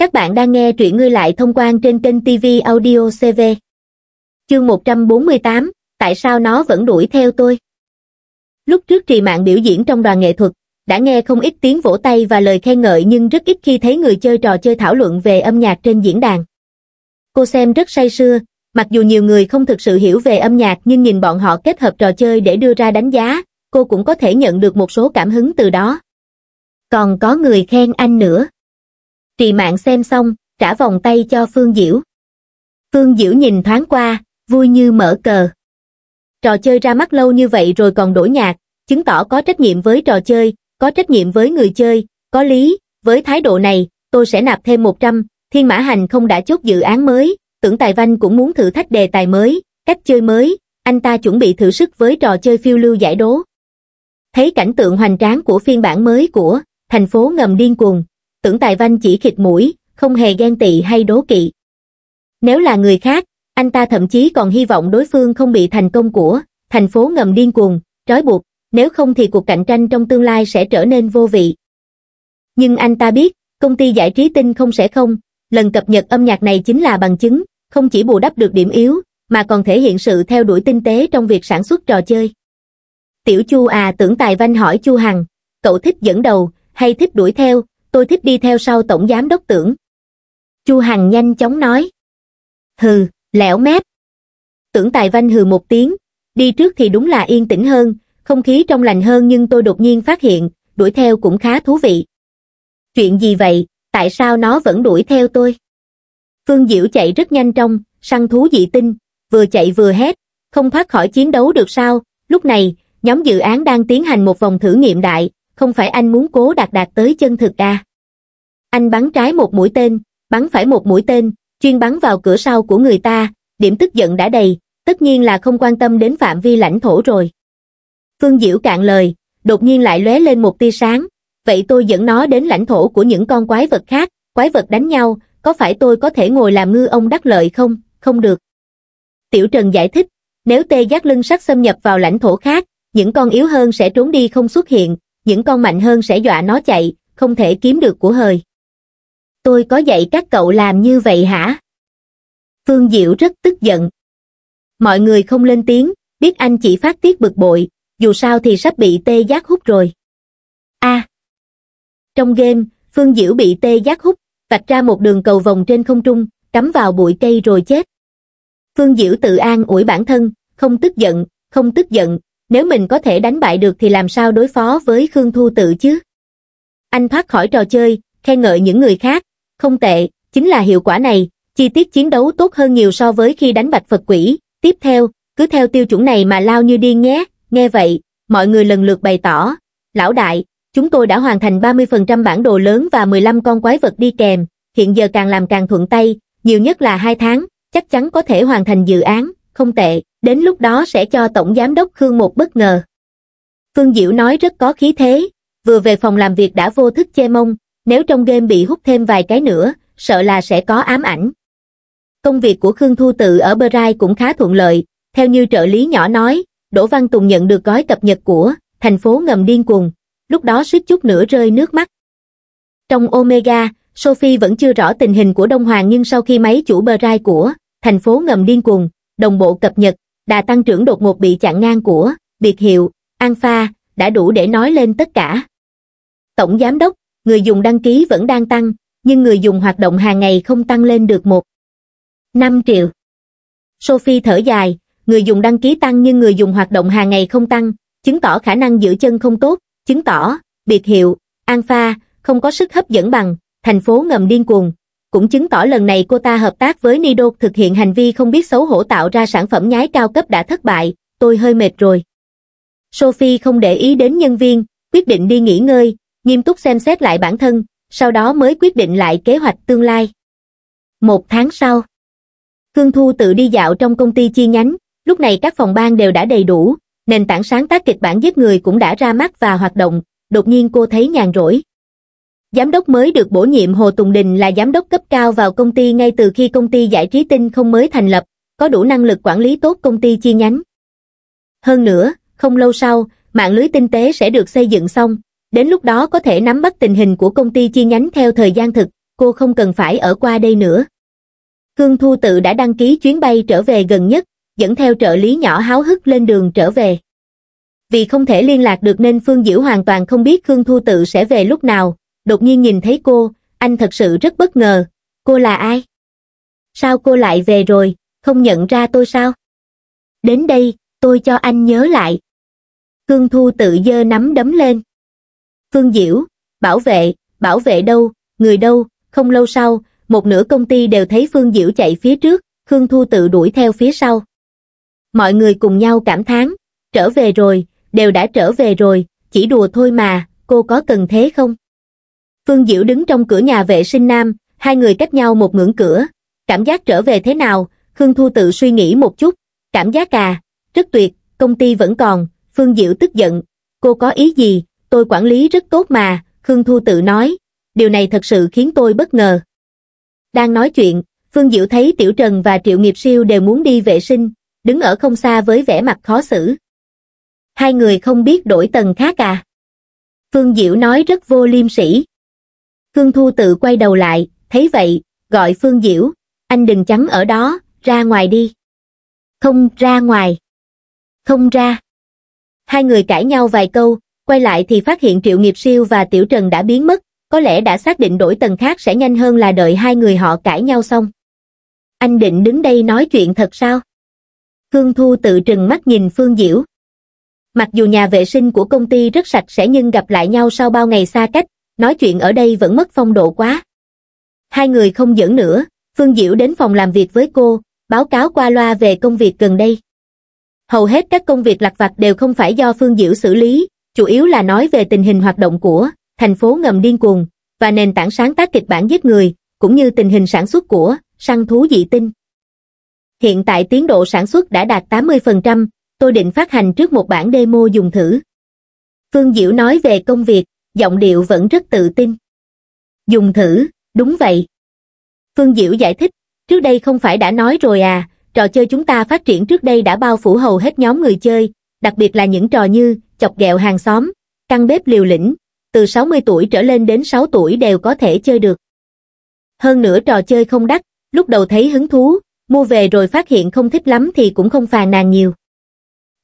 Các bạn đang nghe truyện ngươi lại thông quan trên kênh TV Audio CV. Chương 148, tại sao nó vẫn đuổi theo tôi? Lúc trước trì mạng biểu diễn trong đoàn nghệ thuật, đã nghe không ít tiếng vỗ tay và lời khen ngợi nhưng rất ít khi thấy người chơi trò chơi thảo luận về âm nhạc trên diễn đàn. Cô xem rất say sưa, mặc dù nhiều người không thực sự hiểu về âm nhạc nhưng nhìn bọn họ kết hợp trò chơi để đưa ra đánh giá, cô cũng có thể nhận được một số cảm hứng từ đó. Còn có người khen anh nữa trì mạng xem xong, trả vòng tay cho Phương Diễu. Phương Diễu nhìn thoáng qua, vui như mở cờ. Trò chơi ra mắt lâu như vậy rồi còn đổi nhạc, chứng tỏ có trách nhiệm với trò chơi, có trách nhiệm với người chơi, có lý, với thái độ này, tôi sẽ nạp thêm 100, Thiên Mã Hành không đã chốt dự án mới, tưởng Tài Văn cũng muốn thử thách đề tài mới, cách chơi mới, anh ta chuẩn bị thử sức với trò chơi phiêu lưu giải đố. Thấy cảnh tượng hoành tráng của phiên bản mới của Thành phố ngầm điên cuồng, tưởng tài văn chỉ khịt mũi, không hề ghen tị hay đố kỵ. Nếu là người khác, anh ta thậm chí còn hy vọng đối phương không bị thành công của, thành phố ngầm điên cuồng, trói buộc, nếu không thì cuộc cạnh tranh trong tương lai sẽ trở nên vô vị. Nhưng anh ta biết, công ty giải trí tinh không sẽ không, lần cập nhật âm nhạc này chính là bằng chứng, không chỉ bù đắp được điểm yếu, mà còn thể hiện sự theo đuổi tinh tế trong việc sản xuất trò chơi. Tiểu Chu à tưởng Tài Văn hỏi Chu Hằng, cậu thích dẫn đầu, hay thích đuổi theo, tôi thích đi theo sau tổng giám đốc tưởng. Chu Hằng nhanh chóng nói. Hừ, lẻo mép. Tưởng Tài Văn hừ một tiếng, đi trước thì đúng là yên tĩnh hơn, không khí trong lành hơn nhưng tôi đột nhiên phát hiện, đuổi theo cũng khá thú vị. Chuyện gì vậy, tại sao nó vẫn đuổi theo tôi? Phương diệu chạy rất nhanh trong, săn thú dị tinh, vừa chạy vừa hét, không thoát khỏi chiến đấu được sao, lúc này, nhóm dự án đang tiến hành một vòng thử nghiệm đại, không phải anh muốn cố đạt đạt tới chân thực à. Anh bắn trái một mũi tên, bắn phải một mũi tên, chuyên bắn vào cửa sau của người ta, điểm tức giận đã đầy, tất nhiên là không quan tâm đến phạm vi lãnh thổ rồi. Phương Diễu cạn lời, đột nhiên lại lóe lên một tia sáng, vậy tôi dẫn nó đến lãnh thổ của những con quái vật khác, quái vật đánh nhau, có phải tôi có thể ngồi làm ngư ông đắc lợi không, không được. Tiểu Trần giải thích, nếu tê giác lưng sắc xâm nhập vào lãnh thổ khác, những con yếu hơn sẽ trốn đi không xuất hiện, những con mạnh hơn sẽ dọa nó chạy, không thể kiếm được của hời. Tôi có dạy các cậu làm như vậy hả? Phương Diệu rất tức giận. Mọi người không lên tiếng, biết anh chỉ phát tiết bực bội, dù sao thì sắp bị tê giác hút rồi. a Trong game, Phương Diệu bị tê giác hút, vạch ra một đường cầu vòng trên không trung, cắm vào bụi cây rồi chết. Phương Diệu tự an ủi bản thân, không tức giận, không tức giận, nếu mình có thể đánh bại được thì làm sao đối phó với Khương Thu Tự chứ? Anh thoát khỏi trò chơi, khen ngợi những người khác. Không tệ, chính là hiệu quả này, chi tiết chiến đấu tốt hơn nhiều so với khi đánh bạch Phật quỷ. Tiếp theo, cứ theo tiêu chuẩn này mà lao như điên nhé. Nghe vậy, mọi người lần lượt bày tỏ. Lão đại, chúng tôi đã hoàn thành 30% bản đồ lớn và 15 con quái vật đi kèm. Hiện giờ càng làm càng thuận tay, nhiều nhất là 2 tháng, chắc chắn có thể hoàn thành dự án không tệ đến lúc đó sẽ cho tổng giám đốc khương một bất ngờ phương diệu nói rất có khí thế vừa về phòng làm việc đã vô thức chê mông nếu trong game bị hút thêm vài cái nữa sợ là sẽ có ám ảnh công việc của khương thu tự ở bơ cũng khá thuận lợi theo như trợ lý nhỏ nói đỗ văn tùng nhận được gói cập nhật của thành phố ngầm điên cuồng lúc đó suýt chút nữa rơi nước mắt trong omega sophie vẫn chưa rõ tình hình của đông hoàng nhưng sau khi máy chủ bơ của thành phố ngầm điên cuồng đồng bộ cập nhật, đà tăng trưởng đột ngột bị chặn ngang của, biệt hiệu, Alpha, đã đủ để nói lên tất cả. Tổng Giám đốc, người dùng đăng ký vẫn đang tăng, nhưng người dùng hoạt động hàng ngày không tăng lên được một 5 triệu. Sophie thở dài, người dùng đăng ký tăng nhưng người dùng hoạt động hàng ngày không tăng, chứng tỏ khả năng giữ chân không tốt, chứng tỏ, biệt hiệu, Alpha, không có sức hấp dẫn bằng, thành phố ngầm điên cuồng, cũng chứng tỏ lần này cô ta hợp tác với Nido thực hiện hành vi không biết xấu hổ tạo ra sản phẩm nhái cao cấp đã thất bại, tôi hơi mệt rồi. Sophie không để ý đến nhân viên, quyết định đi nghỉ ngơi, nghiêm túc xem xét lại bản thân, sau đó mới quyết định lại kế hoạch tương lai. Một tháng sau, Khương Thu tự đi dạo trong công ty chi nhánh, lúc này các phòng ban đều đã đầy đủ, nền tảng sáng tác kịch bản giết người cũng đã ra mắt và hoạt động, đột nhiên cô thấy nhàn rỗi. Giám đốc mới được bổ nhiệm Hồ Tùng Đình là giám đốc cấp cao vào công ty ngay từ khi công ty giải trí tinh không mới thành lập, có đủ năng lực quản lý tốt công ty chi nhánh. Hơn nữa, không lâu sau, mạng lưới tinh tế sẽ được xây dựng xong, đến lúc đó có thể nắm bắt tình hình của công ty chi nhánh theo thời gian thực, cô không cần phải ở qua đây nữa. Khương Thu Tự đã đăng ký chuyến bay trở về gần nhất, dẫn theo trợ lý nhỏ háo hức lên đường trở về. Vì không thể liên lạc được nên Phương Diễu hoàn toàn không biết Khương Thu Tự sẽ về lúc nào, đột nhiên nhìn thấy cô anh thật sự rất bất ngờ cô là ai sao cô lại về rồi không nhận ra tôi sao đến đây tôi cho anh nhớ lại cương thu tự dơ nắm đấm lên phương diễu bảo vệ bảo vệ đâu người đâu không lâu sau một nửa công ty đều thấy phương diễu chạy phía trước khương thu tự đuổi theo phía sau mọi người cùng nhau cảm thán trở về rồi đều đã trở về rồi chỉ đùa thôi mà cô có cần thế không Phương Diễu đứng trong cửa nhà vệ sinh nam, hai người cách nhau một ngưỡng cửa. Cảm giác trở về thế nào, Khương Thu tự suy nghĩ một chút. Cảm giác à, rất tuyệt, công ty vẫn còn, Phương Diệu tức giận. Cô có ý gì, tôi quản lý rất tốt mà, Khương Thu tự nói. Điều này thật sự khiến tôi bất ngờ. Đang nói chuyện, Phương Diệu thấy Tiểu Trần và Triệu Nghiệp Siêu đều muốn đi vệ sinh, đứng ở không xa với vẻ mặt khó xử. Hai người không biết đổi tầng khác à? Phương Diệu nói rất vô liêm sỉ. Khương Thu tự quay đầu lại, thấy vậy, gọi Phương Diễu, anh đừng chắn ở đó, ra ngoài đi. Không ra ngoài. Không ra. Hai người cãi nhau vài câu, quay lại thì phát hiện Triệu Nghiệp Siêu và Tiểu Trần đã biến mất, có lẽ đã xác định đổi tầng khác sẽ nhanh hơn là đợi hai người họ cãi nhau xong. Anh định đứng đây nói chuyện thật sao? Khương Thu tự trừng mắt nhìn Phương Diễu. Mặc dù nhà vệ sinh của công ty rất sạch sẽ nhưng gặp lại nhau sau bao ngày xa cách, nói chuyện ở đây vẫn mất phong độ quá. Hai người không giỡn nữa, Phương Diễu đến phòng làm việc với cô, báo cáo qua loa về công việc gần đây. Hầu hết các công việc lặt vặt đều không phải do Phương Diễu xử lý, chủ yếu là nói về tình hình hoạt động của thành phố ngầm điên cuồng và nền tảng sáng tác kịch bản giết người, cũng như tình hình sản xuất của săn thú dị tinh. Hiện tại tiến độ sản xuất đã đạt 80%, tôi định phát hành trước một bản demo dùng thử. Phương Diễu nói về công việc, giọng điệu vẫn rất tự tin. Dùng thử, đúng vậy. Phương Diệu giải thích, trước đây không phải đã nói rồi à, trò chơi chúng ta phát triển trước đây đã bao phủ hầu hết nhóm người chơi, đặc biệt là những trò như chọc ghẹo hàng xóm, căn bếp liều lĩnh, từ 60 tuổi trở lên đến 6 tuổi đều có thể chơi được. Hơn nữa trò chơi không đắt, lúc đầu thấy hứng thú, mua về rồi phát hiện không thích lắm thì cũng không phàn nàn nhiều.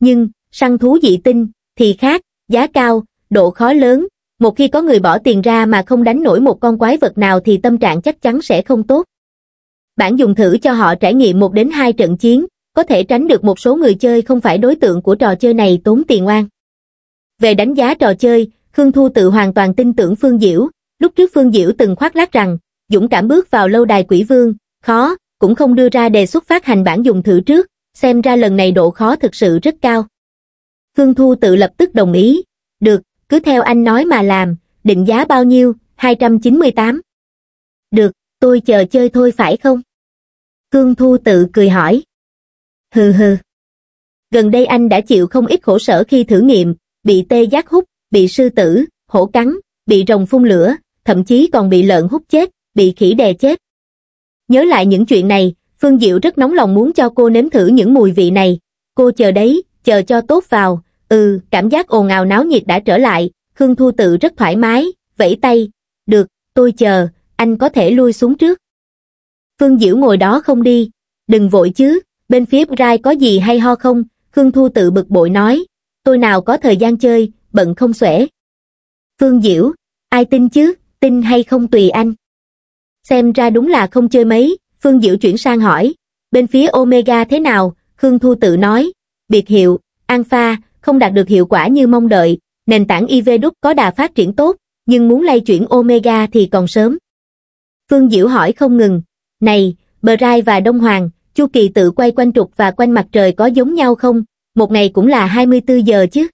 Nhưng, săn thú dị tinh, thì khác, giá cao, độ khó lớn, một khi có người bỏ tiền ra mà không đánh nổi một con quái vật nào thì tâm trạng chắc chắn sẽ không tốt. Bản dùng thử cho họ trải nghiệm một đến hai trận chiến, có thể tránh được một số người chơi không phải đối tượng của trò chơi này tốn tiền oan. Về đánh giá trò chơi, Khương Thu tự hoàn toàn tin tưởng Phương Diễu, lúc trước Phương Diễu từng khoác lác rằng, Dũng cảm bước vào lâu đài quỷ vương, khó, cũng không đưa ra đề xuất phát hành bản dùng thử trước, xem ra lần này độ khó thực sự rất cao. Khương Thu tự lập tức đồng ý, được, cứ theo anh nói mà làm định giá bao nhiêu hai trăm chín mươi tám được tôi chờ chơi thôi phải không cương thu tự cười hỏi hừ hừ gần đây anh đã chịu không ít khổ sở khi thử nghiệm bị tê giác hút bị sư tử hổ cắn bị rồng phun lửa thậm chí còn bị lợn hút chết bị khỉ đè chết nhớ lại những chuyện này phương diệu rất nóng lòng muốn cho cô nếm thử những mùi vị này cô chờ đấy chờ cho tốt vào Ừ, cảm giác ồn ào náo nhiệt đã trở lại, Khương Thu Tự rất thoải mái, vẫy tay. Được, tôi chờ, anh có thể lui xuống trước. Phương Diễu ngồi đó không đi. Đừng vội chứ, bên phía rai có gì hay ho không? Khương Thu Tự bực bội nói. Tôi nào có thời gian chơi, bận không xuể. Phương Diễu, ai tin chứ, tin hay không tùy anh. Xem ra đúng là không chơi mấy, Phương Diễu chuyển sang hỏi. Bên phía Omega thế nào? Khương Thu Tự nói. Biệt hiệu, Alpha, không đạt được hiệu quả như mong đợi, nền tảng IVDUC có đà phát triển tốt, nhưng muốn lay chuyển Omega thì còn sớm. Phương Diễu hỏi không ngừng, này, bờ rai và đông hoàng, chu kỳ tự quay quanh trục và quanh mặt trời có giống nhau không? Một ngày cũng là 24 giờ chứ.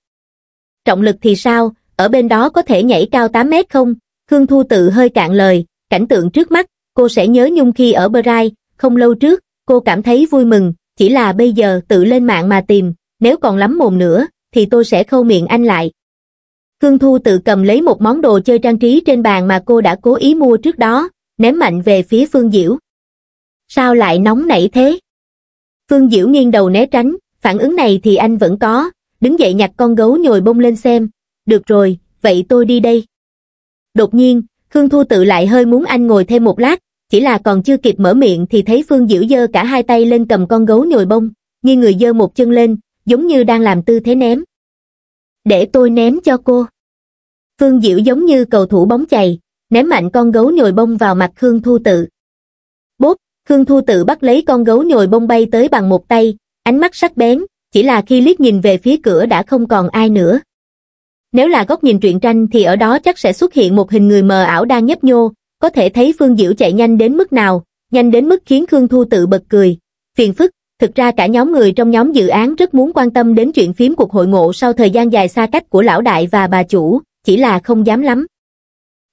Trọng lực thì sao, ở bên đó có thể nhảy cao 8 mét không? Khương Thu tự hơi cạn lời, cảnh tượng trước mắt, cô sẽ nhớ nhung khi ở bờ rai, không lâu trước, cô cảm thấy vui mừng, chỉ là bây giờ tự lên mạng mà tìm, nếu còn lắm mồm nữa, thì tôi sẽ khâu miệng anh lại. Khương Thu tự cầm lấy một món đồ chơi trang trí trên bàn mà cô đã cố ý mua trước đó, ném mạnh về phía Phương Diễu. Sao lại nóng nảy thế? Phương Diễu nghiêng đầu né tránh, phản ứng này thì anh vẫn có, đứng dậy nhặt con gấu nhồi bông lên xem. Được rồi, vậy tôi đi đây. Đột nhiên, Khương Thu tự lại hơi muốn anh ngồi thêm một lát, chỉ là còn chưa kịp mở miệng thì thấy Phương Diễu dơ cả hai tay lên cầm con gấu nhồi bông, nghiêng người dơ một chân lên, giống như đang làm tư thế ném để tôi ném cho cô phương diễu giống như cầu thủ bóng chày ném mạnh con gấu nhồi bông vào mặt khương thu tự bốp khương thu tự bắt lấy con gấu nhồi bông bay tới bằng một tay ánh mắt sắc bén chỉ là khi liếc nhìn về phía cửa đã không còn ai nữa nếu là góc nhìn truyện tranh thì ở đó chắc sẽ xuất hiện một hình người mờ ảo đang nhấp nhô có thể thấy phương diễu chạy nhanh đến mức nào nhanh đến mức khiến khương thu tự bật cười phiền phức thực ra cả nhóm người trong nhóm dự án rất muốn quan tâm đến chuyện phím cuộc hội ngộ sau thời gian dài xa cách của lão đại và bà chủ, chỉ là không dám lắm.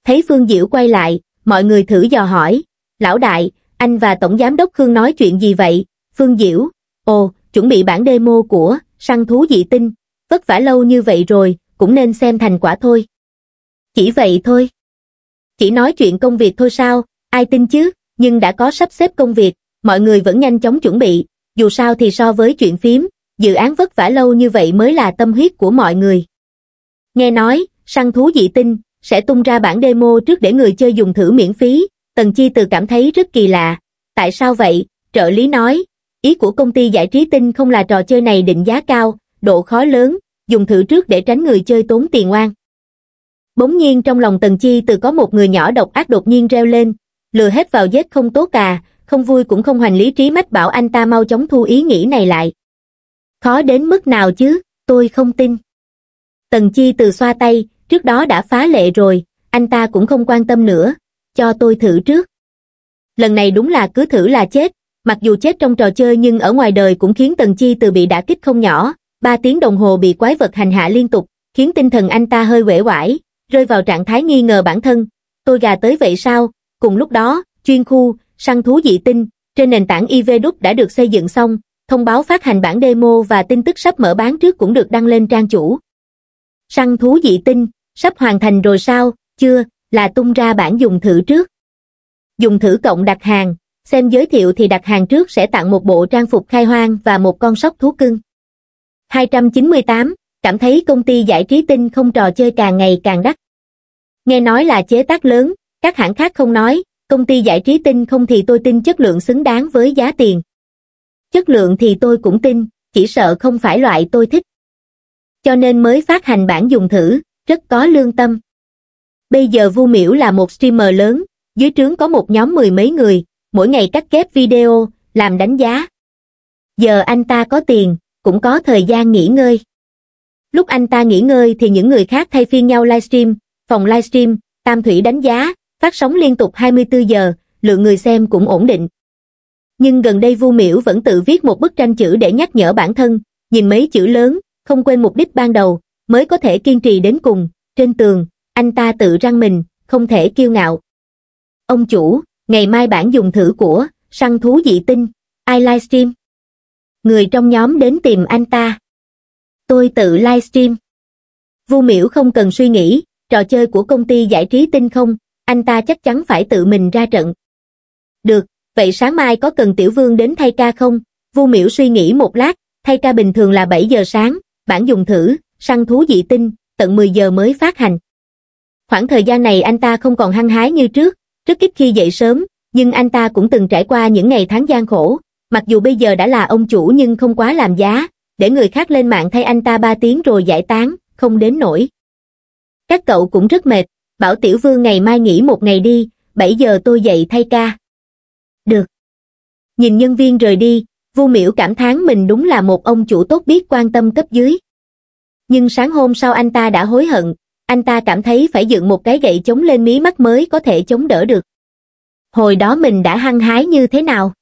Thấy Phương Diễu quay lại, mọi người thử dò hỏi, lão đại, anh và Tổng Giám đốc Khương nói chuyện gì vậy? Phương Diễu, ồ, chuẩn bị bản demo của săn thú dị tinh, vất vả lâu như vậy rồi, cũng nên xem thành quả thôi. Chỉ vậy thôi. Chỉ nói chuyện công việc thôi sao, ai tin chứ, nhưng đã có sắp xếp công việc, mọi người vẫn nhanh chóng chuẩn bị, dù sao thì so với chuyện phím, dự án vất vả lâu như vậy mới là tâm huyết của mọi người. Nghe nói, săn thú dị tinh, sẽ tung ra bản demo trước để người chơi dùng thử miễn phí, Tần Chi Từ cảm thấy rất kỳ lạ. Tại sao vậy? Trợ lý nói, ý của công ty giải trí tinh không là trò chơi này định giá cao, độ khó lớn, dùng thử trước để tránh người chơi tốn tiền oan. Bỗng nhiên trong lòng Tần Chi Từ có một người nhỏ độc ác đột nhiên reo lên, lừa hết vào vết không tốt cà không vui cũng không hoành lý trí mách bảo anh ta mau chóng thu ý nghĩ này lại. Khó đến mức nào chứ, tôi không tin. Tần Chi từ xoa tay, trước đó đã phá lệ rồi, anh ta cũng không quan tâm nữa, cho tôi thử trước. Lần này đúng là cứ thử là chết, mặc dù chết trong trò chơi nhưng ở ngoài đời cũng khiến Tần Chi từ bị đả kích không nhỏ, ba tiếng đồng hồ bị quái vật hành hạ liên tục, khiến tinh thần anh ta hơi uể oải, rơi vào trạng thái nghi ngờ bản thân, tôi gà tới vậy sao, cùng lúc đó, chuyên khu, săn thú dị tinh, trên nền tảng IVDUC đã được xây dựng xong, thông báo phát hành bản demo và tin tức sắp mở bán trước cũng được đăng lên trang chủ. Săn thú dị tinh, sắp hoàn thành rồi sao, chưa, là tung ra bản dùng thử trước. Dùng thử cộng đặt hàng, xem giới thiệu thì đặt hàng trước sẽ tặng một bộ trang phục khai hoang và một con sóc thú cưng. 298, cảm thấy công ty giải trí tinh không trò chơi càng ngày càng đắt. Nghe nói là chế tác lớn, các hãng khác không nói, công ty giải trí tin không thì tôi tin chất lượng xứng đáng với giá tiền. Chất lượng thì tôi cũng tin, chỉ sợ không phải loại tôi thích. Cho nên mới phát hành bản dùng thử, rất có lương tâm. Bây giờ Vu Miễu là một streamer lớn, dưới trướng có một nhóm mười mấy người, mỗi ngày cắt kép video, làm đánh giá. Giờ anh ta có tiền, cũng có thời gian nghỉ ngơi. Lúc anh ta nghỉ ngơi thì những người khác thay phiên nhau livestream, phòng livestream, Tam Thủy đánh giá, phát sóng liên tục 24 giờ, lượng người xem cũng ổn định. Nhưng gần đây Vu Miễu vẫn tự viết một bức tranh chữ để nhắc nhở bản thân, nhìn mấy chữ lớn, không quên mục đích ban đầu, mới có thể kiên trì đến cùng, trên tường, anh ta tự răng mình, không thể kiêu ngạo. Ông chủ, ngày mai bản dùng thử của, săn thú dị tinh, ai livestream. Người trong nhóm đến tìm anh ta. Tôi tự livestream. Vu Miễu không cần suy nghĩ, trò chơi của công ty giải trí tinh không, anh ta chắc chắn phải tự mình ra trận. Được, vậy sáng mai có cần tiểu vương đến thay ca không? Vu Miểu suy nghĩ một lát, thay ca bình thường là 7 giờ sáng, bản dùng thử, săn thú dị tinh, tận 10 giờ mới phát hành. Khoảng thời gian này anh ta không còn hăng hái như trước, rất ít khi dậy sớm, nhưng anh ta cũng từng trải qua những ngày tháng gian khổ, mặc dù bây giờ đã là ông chủ nhưng không quá làm giá, để người khác lên mạng thay anh ta 3 tiếng rồi giải tán, không đến nổi. Các cậu cũng rất mệt, bảo tiểu vương ngày mai nghỉ một ngày đi bảy giờ tôi dậy thay ca được nhìn nhân viên rời đi vu miễu cảm thán mình đúng là một ông chủ tốt biết quan tâm cấp dưới nhưng sáng hôm sau anh ta đã hối hận anh ta cảm thấy phải dựng một cái gậy chống lên mí mắt mới có thể chống đỡ được hồi đó mình đã hăng hái như thế nào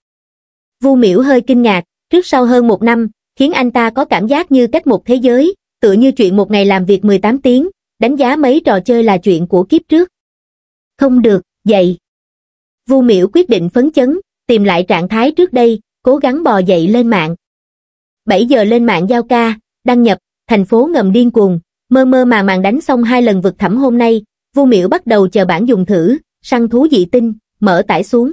vu miễu hơi kinh ngạc trước sau hơn một năm khiến anh ta có cảm giác như cách một thế giới tựa như chuyện một ngày làm việc 18 tiếng đánh giá mấy trò chơi là chuyện của kiếp trước. Không được, dậy. Vu Miểu quyết định phấn chấn, tìm lại trạng thái trước đây, cố gắng bò dậy lên mạng. 7 giờ lên mạng giao ca, đăng nhập, thành phố ngầm điên cuồng, mơ mơ màng màng đánh xong hai lần vực thẳm hôm nay, Vu Miểu bắt đầu chờ bản dùng thử, săn thú dị tinh, mở tải xuống.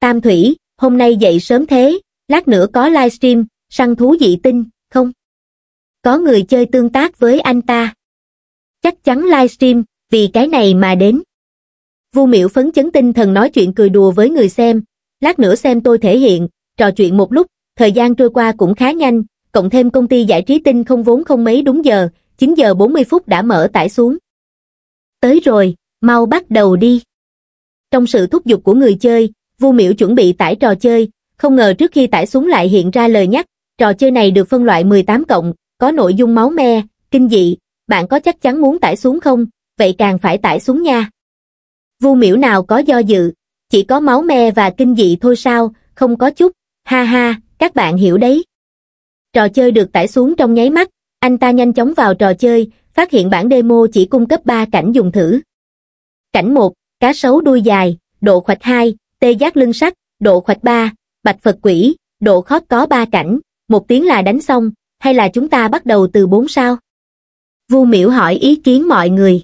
Tam Thủy, hôm nay dậy sớm thế, lát nữa có livestream, săn thú dị tinh, không? Có người chơi tương tác với anh ta chắc chắn livestream, vì cái này mà đến. Vu Miểu phấn chấn tinh thần nói chuyện cười đùa với người xem, lát nữa xem tôi thể hiện, trò chuyện một lúc, thời gian trôi qua cũng khá nhanh, cộng thêm công ty giải trí tinh không vốn không mấy đúng giờ, 9 giờ 40 phút đã mở tải xuống. Tới rồi, mau bắt đầu đi. Trong sự thúc giục của người chơi, Vu Miểu chuẩn bị tải trò chơi, không ngờ trước khi tải xuống lại hiện ra lời nhắc, trò chơi này được phân loại 18 cộng, có nội dung máu me, kinh dị, bạn có chắc chắn muốn tải xuống không, vậy càng phải tải xuống nha. Vu miễu nào có do dự, chỉ có máu me và kinh dị thôi sao, không có chút, ha ha, các bạn hiểu đấy. Trò chơi được tải xuống trong nháy mắt, anh ta nhanh chóng vào trò chơi, phát hiện bản demo chỉ cung cấp 3 cảnh dùng thử. Cảnh 1, cá sấu đuôi dài, độ khoạch 2, tê giác lưng sắt, độ khoạch 3, bạch Phật quỷ, độ khó có 3 cảnh, một tiếng là đánh xong, hay là chúng ta bắt đầu từ 4 sao? Vu Miểu hỏi ý kiến mọi người.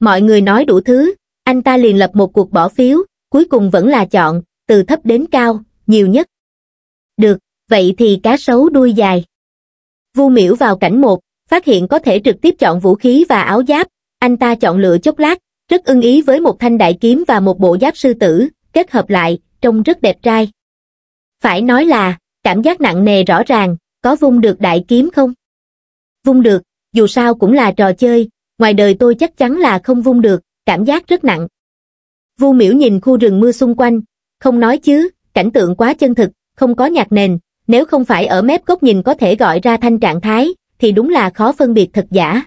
Mọi người nói đủ thứ, anh ta liền lập một cuộc bỏ phiếu, cuối cùng vẫn là chọn, từ thấp đến cao, nhiều nhất. Được, vậy thì cá sấu đuôi dài. Vu Miểu vào cảnh một, phát hiện có thể trực tiếp chọn vũ khí và áo giáp, anh ta chọn lựa chốc lát, rất ưng ý với một thanh đại kiếm và một bộ giáp sư tử, kết hợp lại, trông rất đẹp trai. Phải nói là, cảm giác nặng nề rõ ràng, có vung được đại kiếm không? Vung được, dù sao cũng là trò chơi, ngoài đời tôi chắc chắn là không vung được, cảm giác rất nặng. Vu miễu nhìn khu rừng mưa xung quanh, không nói chứ, cảnh tượng quá chân thực, không có nhạc nền, nếu không phải ở mép góc nhìn có thể gọi ra thanh trạng thái, thì đúng là khó phân biệt thật giả.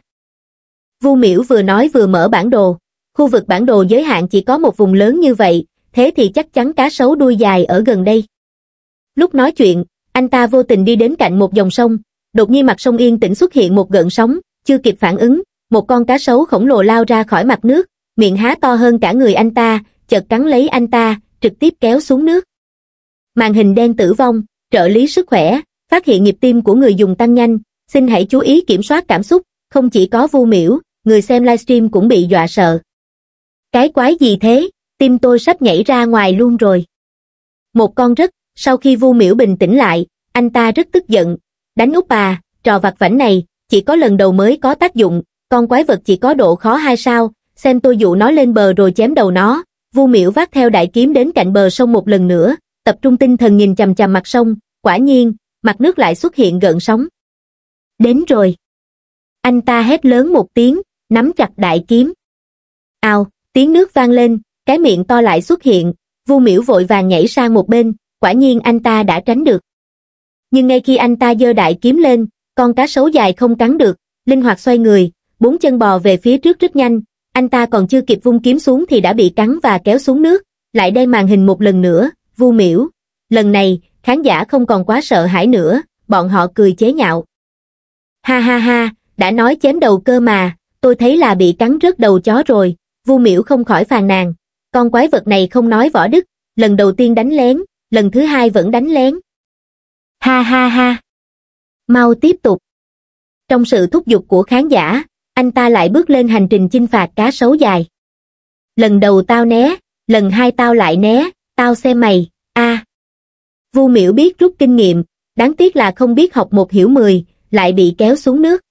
Vu miễu vừa nói vừa mở bản đồ, khu vực bản đồ giới hạn chỉ có một vùng lớn như vậy, thế thì chắc chắn cá sấu đuôi dài ở gần đây. Lúc nói chuyện, anh ta vô tình đi đến cạnh một dòng sông, đột nhiên mặt sông yên tĩnh xuất hiện một gợn sóng, chưa kịp phản ứng, một con cá sấu khổng lồ lao ra khỏi mặt nước, miệng há to hơn cả người anh ta, chợt cắn lấy anh ta, trực tiếp kéo xuống nước. Màn hình đen tử vong, trợ lý sức khỏe, phát hiện nhịp tim của người dùng tăng nhanh, xin hãy chú ý kiểm soát cảm xúc, không chỉ có vu miễu, người xem livestream cũng bị dọa sợ. Cái quái gì thế, tim tôi sắp nhảy ra ngoài luôn rồi. Một con rất, sau khi vu miễu bình tĩnh lại, anh ta rất tức giận, Đánh úp bà, trò vặt vảnh này, chỉ có lần đầu mới có tác dụng, con quái vật chỉ có độ khó hai sao, xem tôi dụ nó lên bờ rồi chém đầu nó, Vu Miểu vác theo đại kiếm đến cạnh bờ sông một lần nữa, tập trung tinh thần nhìn chằm chằm mặt sông, quả nhiên, mặt nước lại xuất hiện gợn sóng. Đến rồi. Anh ta hét lớn một tiếng, nắm chặt đại kiếm. Ao, tiếng nước vang lên, cái miệng to lại xuất hiện, Vu Miểu vội vàng nhảy sang một bên, quả nhiên anh ta đã tránh được nhưng ngay khi anh ta giơ đại kiếm lên, con cá sấu dài không cắn được, linh hoạt xoay người, bốn chân bò về phía trước rất nhanh, anh ta còn chưa kịp vung kiếm xuống thì đã bị cắn và kéo xuống nước, lại đây màn hình một lần nữa, vu miểu. Lần này, khán giả không còn quá sợ hãi nữa, bọn họ cười chế nhạo. Ha ha ha, đã nói chém đầu cơ mà, tôi thấy là bị cắn rớt đầu chó rồi, vu miểu không khỏi phàn nàn. Con quái vật này không nói võ đức, lần đầu tiên đánh lén, lần thứ hai vẫn đánh lén, Ha ha ha. Mau tiếp tục. Trong sự thúc giục của khán giả, anh ta lại bước lên hành trình chinh phạt cá sấu dài. Lần đầu tao né, lần hai tao lại né, tao xem mày, a. À. Vu Miểu biết rút kinh nghiệm, đáng tiếc là không biết học một hiểu mười, lại bị kéo xuống nước.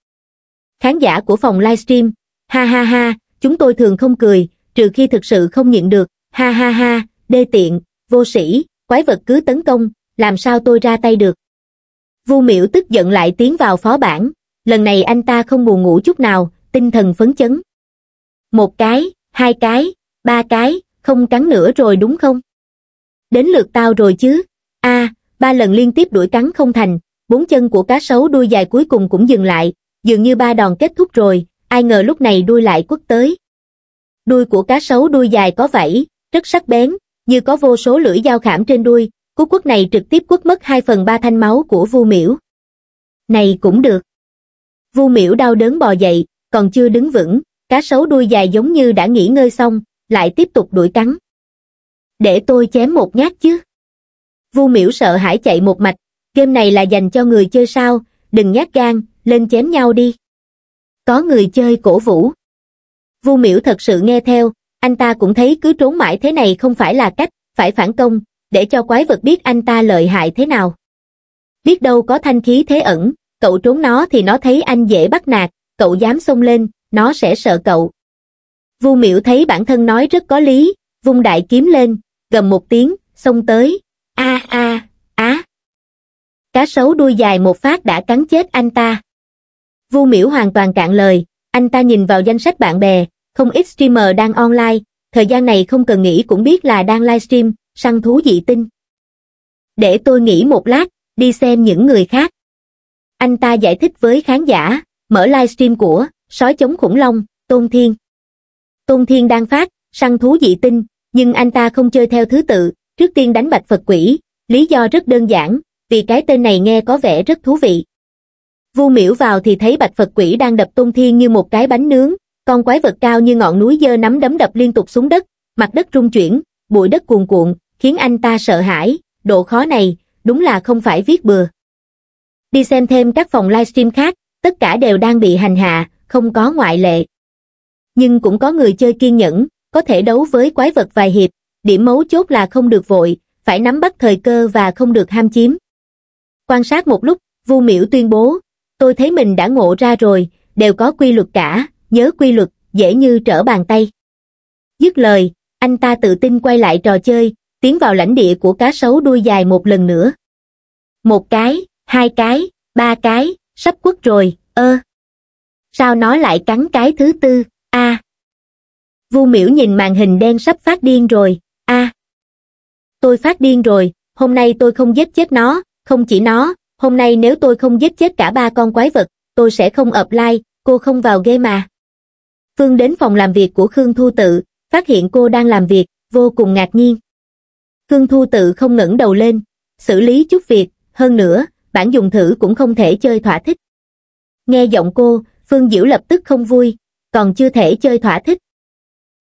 Khán giả của phòng livestream, ha ha ha, chúng tôi thường không cười, trừ khi thực sự không nhịn được, ha ha ha, đê tiện, vô sĩ, quái vật cứ tấn công, làm sao tôi ra tay được. Vu Miểu tức giận lại tiến vào phó bản, lần này anh ta không buồn ngủ chút nào, tinh thần phấn chấn. Một cái, hai cái, ba cái, không cắn nữa rồi đúng không? Đến lượt tao rồi chứ. a ba lần liên tiếp đuổi cắn không thành, bốn chân của cá sấu đuôi dài cuối cùng cũng dừng lại, dường như ba đòn kết thúc rồi, ai ngờ lúc này đuôi lại quất tới. Đuôi của cá sấu đuôi dài có vảy, rất sắc bén, như có vô số lưỡi dao khảm trên đuôi, Cú quất này trực tiếp quất mất 2 phần 3 thanh máu của Vu Miễu. Này cũng được. Vu Miễu đau đớn bò dậy, còn chưa đứng vững, cá sấu đuôi dài giống như đã nghỉ ngơi xong, lại tiếp tục đuổi cắn. Để tôi chém một nhát chứ. Vu Miễu sợ hãi chạy một mạch, game này là dành cho người chơi sao, đừng nhát gan, lên chém nhau đi. Có người chơi cổ vũ. Vu Miễu thật sự nghe theo, anh ta cũng thấy cứ trốn mãi thế này không phải là cách, phải phản công, để cho quái vật biết anh ta lợi hại thế nào. Biết đâu có thanh khí thế ẩn, cậu trốn nó thì nó thấy anh dễ bắt nạt, cậu dám xông lên, nó sẽ sợ cậu. Vu Miểu thấy bản thân nói rất có lý, vung đại kiếm lên, gầm một tiếng, xông tới. A a á. Cá sấu đuôi dài một phát đã cắn chết anh ta. Vu Miểu hoàn toàn cạn lời, anh ta nhìn vào danh sách bạn bè, không ít streamer đang online, thời gian này không cần nghĩ cũng biết là đang livestream, săn thú dị tinh. Để tôi nghỉ một lát, đi xem những người khác. Anh ta giải thích với khán giả, mở livestream của Sói chống khủng long, Tôn Thiên. Tôn Thiên đang phát, săn thú dị tinh, nhưng anh ta không chơi theo thứ tự, trước tiên đánh bạch Phật quỷ, lý do rất đơn giản, vì cái tên này nghe có vẻ rất thú vị. Vu miễu vào thì thấy bạch Phật quỷ đang đập Tôn Thiên như một cái bánh nướng, con quái vật cao như ngọn núi dơ nắm đấm đập liên tục xuống đất, mặt đất rung chuyển, bụi đất cuồn cuộn, khiến anh ta sợ hãi, độ khó này, đúng là không phải viết bừa. Đi xem thêm các phòng livestream khác, tất cả đều đang bị hành hạ, không có ngoại lệ. Nhưng cũng có người chơi kiên nhẫn, có thể đấu với quái vật vài hiệp, điểm mấu chốt là không được vội, phải nắm bắt thời cơ và không được ham chiếm. Quan sát một lúc, Vu Miểu tuyên bố, tôi thấy mình đã ngộ ra rồi, đều có quy luật cả, nhớ quy luật, dễ như trở bàn tay. Dứt lời, anh ta tự tin quay lại trò chơi, tiến vào lãnh địa của cá sấu đuôi dài một lần nữa. Một cái, hai cái, ba cái, sắp quất rồi, ơ. Sao nó lại cắn cái thứ tư, a Vu miễu nhìn màn hình đen sắp phát điên rồi, a Tôi phát điên rồi, hôm nay tôi không giết chết nó, không chỉ nó, hôm nay nếu tôi không giết chết cả ba con quái vật, tôi sẽ không ập cô không vào game mà. Phương đến phòng làm việc của Khương Thu Tự, phát hiện cô đang làm việc, vô cùng ngạc nhiên. Khương Thu tự không ngẩng đầu lên, xử lý chút việc, hơn nữa, bản dùng thử cũng không thể chơi thỏa thích. Nghe giọng cô, Phương Diễu lập tức không vui, còn chưa thể chơi thỏa thích.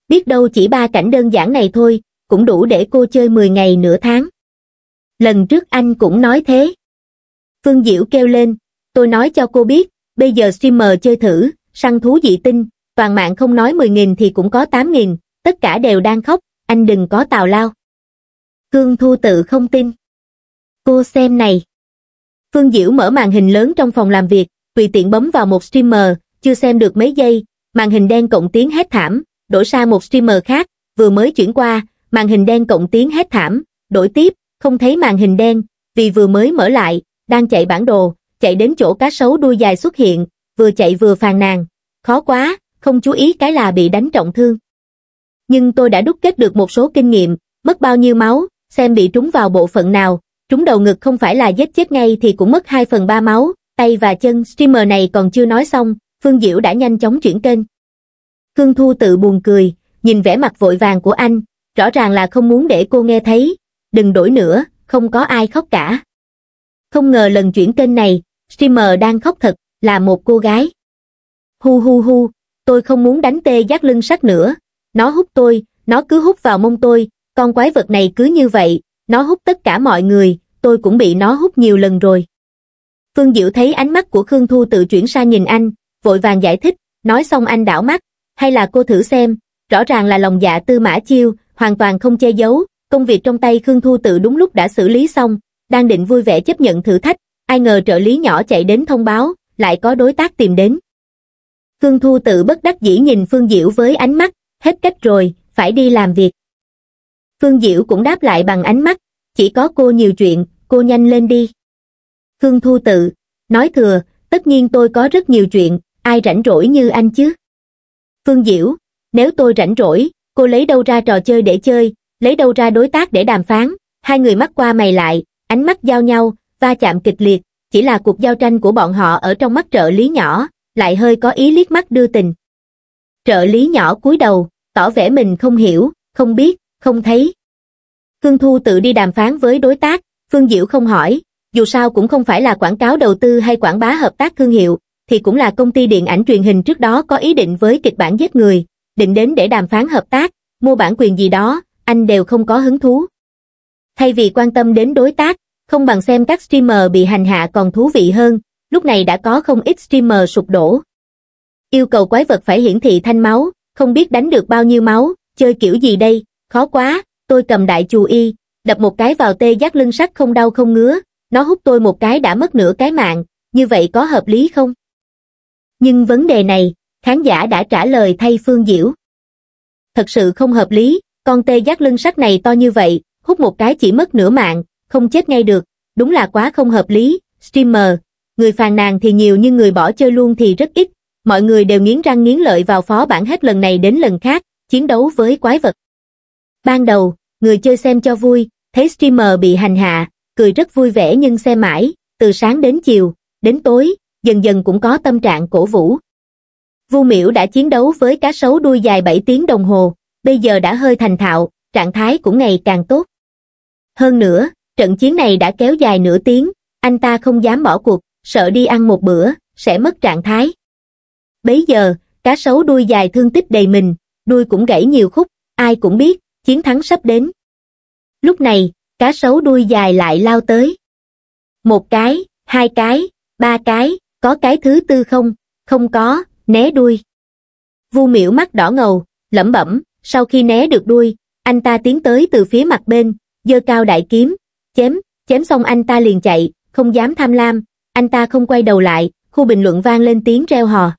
Biết đâu chỉ ba cảnh đơn giản này thôi, cũng đủ để cô chơi 10 ngày nửa tháng. Lần trước anh cũng nói thế. Phương Diễu kêu lên, tôi nói cho cô biết, bây giờ streamer chơi thử, săn thú dị tinh, toàn mạng không nói 10.000 thì cũng có 8.000, tất cả đều đang khóc, anh đừng có tào lao. Cương Thu tự không tin. Cô xem này. Phương Diễu mở màn hình lớn trong phòng làm việc, tùy tiện bấm vào một streamer, chưa xem được mấy giây, màn hình đen cộng tiếng hét thảm, đổi sang một streamer khác, vừa mới chuyển qua, màn hình đen cộng tiếng hét thảm, đổi tiếp, không thấy màn hình đen, vì vừa mới mở lại, đang chạy bản đồ, chạy đến chỗ cá sấu đuôi dài xuất hiện, vừa chạy vừa phàn nàn. Khó quá, không chú ý cái là bị đánh trọng thương. Nhưng tôi đã đúc kết được một số kinh nghiệm, mất bao nhiêu máu, xem bị trúng vào bộ phận nào, trúng đầu ngực không phải là giết chết ngay thì cũng mất 2 phần 3 máu, tay và chân streamer này còn chưa nói xong, Phương Diễu đã nhanh chóng chuyển kênh. Khương Thu tự buồn cười, nhìn vẻ mặt vội vàng của anh, rõ ràng là không muốn để cô nghe thấy, đừng đổi nữa, không có ai khóc cả. Không ngờ lần chuyển kênh này, streamer đang khóc thật, là một cô gái. Hu hu hu, tôi không muốn đánh tê giác lưng sắt nữa, nó hút tôi, nó cứ hút vào mông tôi, con quái vật này cứ như vậy, nó hút tất cả mọi người, tôi cũng bị nó hút nhiều lần rồi. Phương Diệu thấy ánh mắt của Khương Thu tự chuyển sang nhìn anh, vội vàng giải thích, nói xong anh đảo mắt, hay là cô thử xem, rõ ràng là lòng dạ tư mã chiêu, hoàn toàn không che giấu, công việc trong tay Khương Thu tự đúng lúc đã xử lý xong, đang định vui vẻ chấp nhận thử thách, ai ngờ trợ lý nhỏ chạy đến thông báo, lại có đối tác tìm đến. Khương Thu tự bất đắc dĩ nhìn Phương Diệu với ánh mắt, hết cách rồi, phải đi làm việc. Phương Diễu cũng đáp lại bằng ánh mắt, chỉ có cô nhiều chuyện, cô nhanh lên đi. Hương Thu tự, nói thừa, tất nhiên tôi có rất nhiều chuyện, ai rảnh rỗi như anh chứ? Phương Diễu, nếu tôi rảnh rỗi, cô lấy đâu ra trò chơi để chơi, lấy đâu ra đối tác để đàm phán, hai người mắt qua mày lại, ánh mắt giao nhau, va chạm kịch liệt, chỉ là cuộc giao tranh của bọn họ ở trong mắt trợ lý nhỏ, lại hơi có ý liếc mắt đưa tình. Trợ lý nhỏ cúi đầu, tỏ vẻ mình không hiểu, không biết, không thấy. Khương Thu tự đi đàm phán với đối tác, Phương Diệu không hỏi, dù sao cũng không phải là quảng cáo đầu tư hay quảng bá hợp tác thương hiệu, thì cũng là công ty điện ảnh truyền hình trước đó có ý định với kịch bản giết người, định đến để đàm phán hợp tác, mua bản quyền gì đó, anh đều không có hứng thú. Thay vì quan tâm đến đối tác, không bằng xem các streamer bị hành hạ còn thú vị hơn, lúc này đã có không ít streamer sụp đổ. Yêu cầu quái vật phải hiển thị thanh máu, không biết đánh được bao nhiêu máu, chơi kiểu gì đây, Khó quá, tôi cầm đại chù y, đập một cái vào tê giác lưng sắt không đau không ngứa, nó hút tôi một cái đã mất nửa cái mạng, như vậy có hợp lý không? Nhưng vấn đề này, khán giả đã trả lời thay Phương Diễu. Thật sự không hợp lý, con tê giác lưng sắt này to như vậy, hút một cái chỉ mất nửa mạng, không chết ngay được, đúng là quá không hợp lý, streamer, người phàn nàn thì nhiều nhưng người bỏ chơi luôn thì rất ít, mọi người đều nghiến răng nghiến lợi vào phó bản hết lần này đến lần khác, chiến đấu với quái vật. Ban đầu, người chơi xem cho vui, thấy streamer bị hành hạ, cười rất vui vẻ nhưng xem mãi, từ sáng đến chiều, đến tối, dần dần cũng có tâm trạng cổ vũ. Vu Miểu đã chiến đấu với cá sấu đuôi dài 7 tiếng đồng hồ, bây giờ đã hơi thành thạo, trạng thái cũng ngày càng tốt. Hơn nữa, trận chiến này đã kéo dài nửa tiếng, anh ta không dám bỏ cuộc, sợ đi ăn một bữa, sẽ mất trạng thái. Bấy giờ, cá sấu đuôi dài thương tích đầy mình, đuôi cũng gãy nhiều khúc, ai cũng biết, chiến thắng sắp đến. Lúc này, cá sấu đuôi dài lại lao tới. Một cái, hai cái, ba cái, có cái thứ tư không? Không có, né đuôi. Vu miễu mắt đỏ ngầu, lẩm bẩm, sau khi né được đuôi, anh ta tiến tới từ phía mặt bên, giơ cao đại kiếm, chém, chém xong anh ta liền chạy, không dám tham lam, anh ta không quay đầu lại, khu bình luận vang lên tiếng reo hò.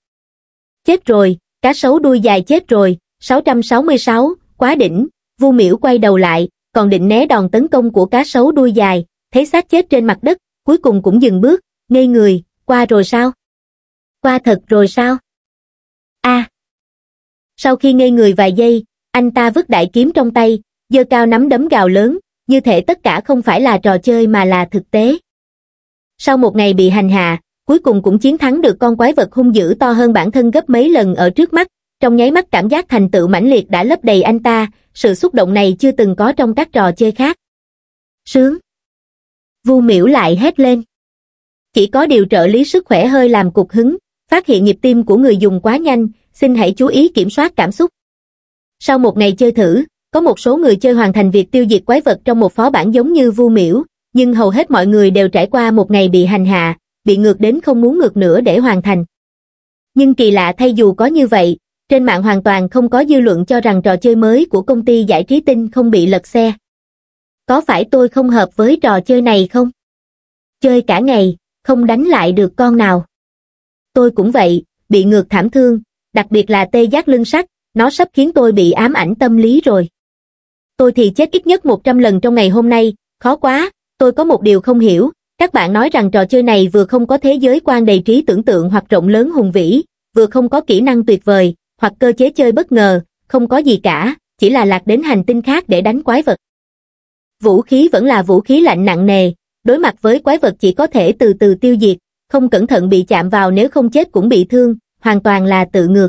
Chết rồi, cá sấu đuôi dài chết rồi, 666, quá đỉnh, Vu Miểu quay đầu lại, còn định né đòn tấn công của cá sấu đuôi dài, thấy xác chết trên mặt đất, cuối cùng cũng dừng bước, ngây người, qua rồi sao? Qua thật rồi sao? a à. Sau khi ngây người vài giây, anh ta vứt đại kiếm trong tay, giơ cao nắm đấm gào lớn, như thể tất cả không phải là trò chơi mà là thực tế. Sau một ngày bị hành hạ, cuối cùng cũng chiến thắng được con quái vật hung dữ to hơn bản thân gấp mấy lần ở trước mắt, trong nháy mắt cảm giác thành tựu mãnh liệt đã lấp đầy anh ta, sự xúc động này chưa từng có trong các trò chơi khác. Sướng! Vu miễu lại hét lên. Chỉ có điều trợ lý sức khỏe hơi làm cục hứng, phát hiện nhịp tim của người dùng quá nhanh, xin hãy chú ý kiểm soát cảm xúc. Sau một ngày chơi thử, có một số người chơi hoàn thành việc tiêu diệt quái vật trong một phó bản giống như vu miễu, nhưng hầu hết mọi người đều trải qua một ngày bị hành hạ, bị ngược đến không muốn ngược nữa để hoàn thành. Nhưng kỳ lạ thay dù có như vậy, trên mạng hoàn toàn không có dư luận cho rằng trò chơi mới của công ty giải trí tinh không bị lật xe. Có phải tôi không hợp với trò chơi này không? Chơi cả ngày, không đánh lại được con nào. Tôi cũng vậy, bị ngược thảm thương, đặc biệt là tê giác lưng sắt, nó sắp khiến tôi bị ám ảnh tâm lý rồi. Tôi thì chết ít nhất 100 lần trong ngày hôm nay, khó quá, tôi có một điều không hiểu, các bạn nói rằng trò chơi này vừa không có thế giới quan đầy trí tưởng tượng hoặc rộng lớn hùng vĩ, vừa không có kỹ năng tuyệt vời, hoặc cơ chế chơi bất ngờ, không có gì cả, chỉ là lạc đến hành tinh khác để đánh quái vật. Vũ khí vẫn là vũ khí lạnh nặng nề, đối mặt với quái vật chỉ có thể từ từ tiêu diệt, không cẩn thận bị chạm vào nếu không chết cũng bị thương, hoàn toàn là tự ngược.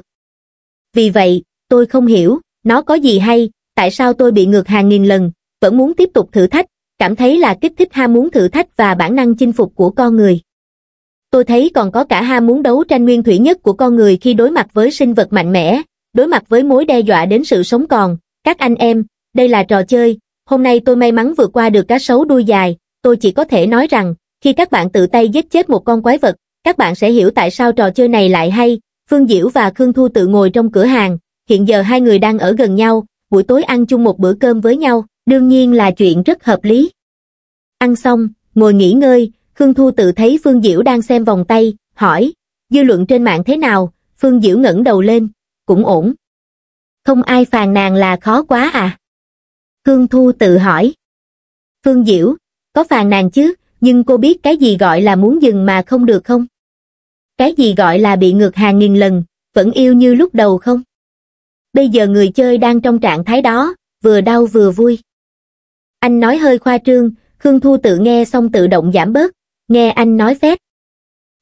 Vì vậy, tôi không hiểu, nó có gì hay, tại sao tôi bị ngược hàng nghìn lần, vẫn muốn tiếp tục thử thách, cảm thấy là kích thích ham muốn thử thách và bản năng chinh phục của con người tôi thấy còn có cả ham muốn đấu tranh nguyên thủy nhất của con người khi đối mặt với sinh vật mạnh mẽ, đối mặt với mối đe dọa đến sự sống còn. Các anh em, đây là trò chơi, hôm nay tôi may mắn vượt qua được cá sấu đuôi dài, tôi chỉ có thể nói rằng, khi các bạn tự tay giết chết một con quái vật, các bạn sẽ hiểu tại sao trò chơi này lại hay. Phương Diễu và Khương Thu tự ngồi trong cửa hàng, hiện giờ hai người đang ở gần nhau, buổi tối ăn chung một bữa cơm với nhau, đương nhiên là chuyện rất hợp lý. Ăn xong, ngồi nghỉ ngơi, Khương Thu tự thấy Phương Diễu đang xem vòng tay, hỏi, dư luận trên mạng thế nào, Phương Diễu ngẩng đầu lên, cũng ổn. Không ai phàn nàn là khó quá à? Khương Thu tự hỏi. Phương Diễu, có phàn nàn chứ, nhưng cô biết cái gì gọi là muốn dừng mà không được không? Cái gì gọi là bị ngược hàng nghìn lần, vẫn yêu như lúc đầu không? Bây giờ người chơi đang trong trạng thái đó, vừa đau vừa vui. Anh nói hơi khoa trương, Khương Thu tự nghe xong tự động giảm bớt, nghe anh nói phét.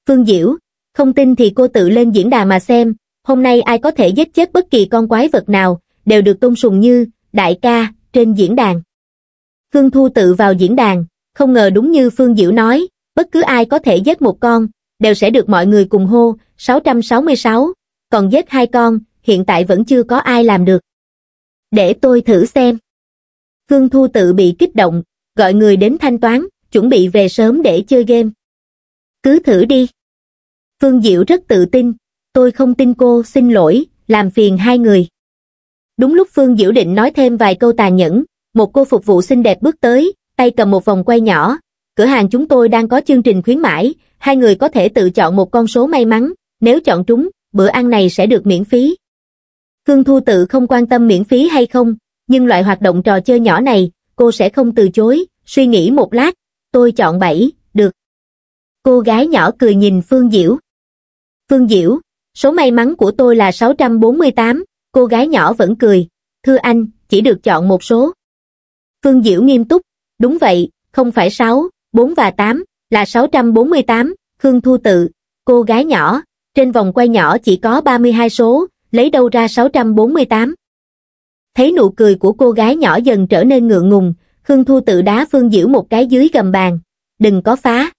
Phương Diễu, không tin thì cô tự lên diễn đà mà xem, hôm nay ai có thể giết chết bất kỳ con quái vật nào, đều được tôn sùng như đại ca trên diễn đàn. Khương Thu tự vào diễn đàn, không ngờ đúng như Phương Diễu nói, bất cứ ai có thể giết một con, đều sẽ được mọi người cùng hô, 666, còn giết hai con, hiện tại vẫn chưa có ai làm được. Để tôi thử xem. Khương Thu tự bị kích động, gọi người đến thanh toán, chuẩn bị về sớm để chơi game. Cứ thử đi. Phương Diệu rất tự tin, tôi không tin cô, xin lỗi, làm phiền hai người. Đúng lúc Phương Diệu định nói thêm vài câu tà nhẫn, một cô phục vụ xinh đẹp bước tới, tay cầm một vòng quay nhỏ. Cửa hàng chúng tôi đang có chương trình khuyến mãi, hai người có thể tự chọn một con số may mắn, nếu chọn trúng, bữa ăn này sẽ được miễn phí. Khương Thu tự không quan tâm miễn phí hay không, nhưng loại hoạt động trò chơi nhỏ này, cô sẽ không từ chối, suy nghĩ một lát, tôi chọn bảy, được. Cô gái nhỏ cười nhìn Phương Diễu. Phương Diễu, số may mắn của tôi là 648, cô gái nhỏ vẫn cười. Thưa anh, chỉ được chọn một số. Phương Diễu nghiêm túc, đúng vậy, không phải 6, 4 và 8, là 648, Khương Thu Tự, cô gái nhỏ, trên vòng quay nhỏ chỉ có 32 số, lấy đâu ra 648. Thấy nụ cười của cô gái nhỏ dần trở nên ngượng ngùng, khương thu tự đá phương diễu một cái dưới gầm bàn đừng có phá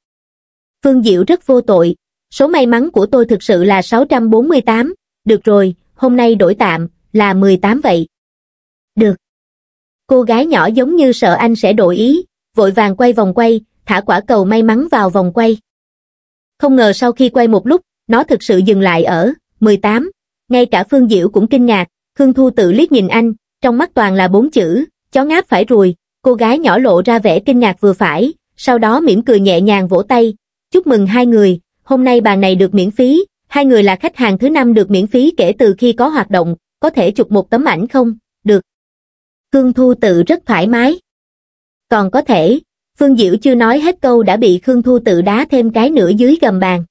phương diễu rất vô tội số may mắn của tôi thực sự là 648, được rồi hôm nay đổi tạm là 18 vậy được cô gái nhỏ giống như sợ anh sẽ đổi ý vội vàng quay vòng quay thả quả cầu may mắn vào vòng quay không ngờ sau khi quay một lúc nó thực sự dừng lại ở 18. ngay cả phương diễu cũng kinh ngạc khương thu tự liếc nhìn anh trong mắt toàn là bốn chữ chó ngáp phải rồi. Cô gái nhỏ lộ ra vẻ kinh ngạc vừa phải, sau đó mỉm cười nhẹ nhàng vỗ tay. Chúc mừng hai người, hôm nay bàn này được miễn phí, hai người là khách hàng thứ năm được miễn phí kể từ khi có hoạt động, có thể chụp một tấm ảnh không? Được. Khương Thu Tự rất thoải mái. Còn có thể, Phương diệu chưa nói hết câu đã bị Khương Thu Tự đá thêm cái nữa dưới gầm bàn.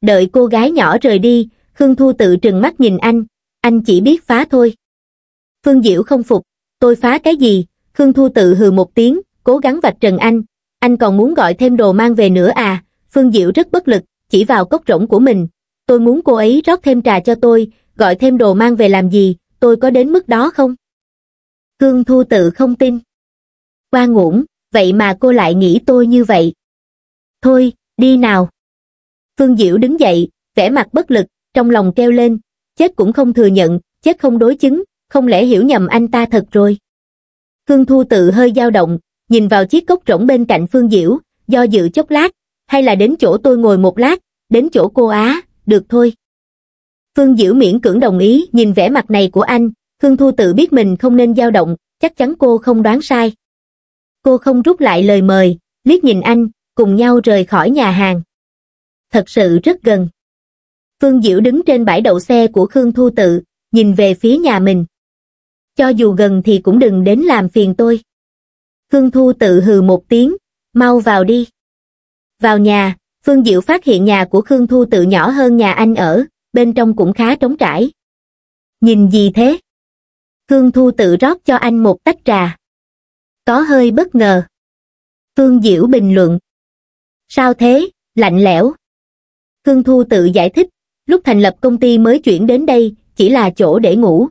Đợi cô gái nhỏ rời đi, Khương Thu Tự trừng mắt nhìn anh, anh chỉ biết phá thôi. Phương diệu không phục, tôi phá cái gì, khương thu tự hừ một tiếng cố gắng vạch trần anh anh còn muốn gọi thêm đồ mang về nữa à phương diệu rất bất lực chỉ vào cốc rỗng của mình tôi muốn cô ấy rót thêm trà cho tôi gọi thêm đồ mang về làm gì tôi có đến mức đó không khương thu tự không tin oan uổng vậy mà cô lại nghĩ tôi như vậy thôi đi nào phương diệu đứng dậy vẻ mặt bất lực trong lòng kêu lên chết cũng không thừa nhận chết không đối chứng không lẽ hiểu nhầm anh ta thật rồi Hương Thu tự hơi dao động, nhìn vào chiếc cốc rỗng bên cạnh Phương Diễu, do dự chốc lát, hay là đến chỗ tôi ngồi một lát, đến chỗ cô Á, được thôi. Phương Diễu miễn cưỡng đồng ý, nhìn vẻ mặt này của anh, Hương Thu tự biết mình không nên dao động, chắc chắn cô không đoán sai. Cô không rút lại lời mời, liếc nhìn anh, cùng nhau rời khỏi nhà hàng. Thật sự rất gần. Phương Diễu đứng trên bãi đậu xe của Khương Thu Tự, nhìn về phía nhà mình, cho dù gần thì cũng đừng đến làm phiền tôi. Khương Thu tự hừ một tiếng, mau vào đi. Vào nhà, Phương Diệu phát hiện nhà của Khương Thu tự nhỏ hơn nhà anh ở, bên trong cũng khá trống trải. Nhìn gì thế? Khương Thu tự rót cho anh một tách trà. Có hơi bất ngờ. Phương Diệu bình luận. Sao thế, lạnh lẽo. Khương Thu tự giải thích, lúc thành lập công ty mới chuyển đến đây, chỉ là chỗ để ngủ,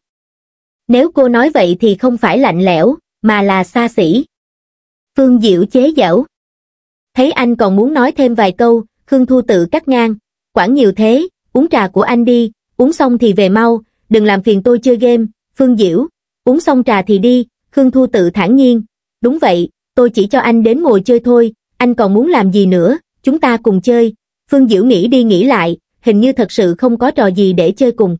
nếu cô nói vậy thì không phải lạnh lẽo mà là xa xỉ phương diệu chế giễu thấy anh còn muốn nói thêm vài câu khương thu tự cắt ngang quản nhiều thế uống trà của anh đi uống xong thì về mau đừng làm phiền tôi chơi game phương diễu uống xong trà thì đi khương thu tự thản nhiên đúng vậy tôi chỉ cho anh đến ngồi chơi thôi anh còn muốn làm gì nữa chúng ta cùng chơi phương diễu nghĩ đi nghĩ lại hình như thật sự không có trò gì để chơi cùng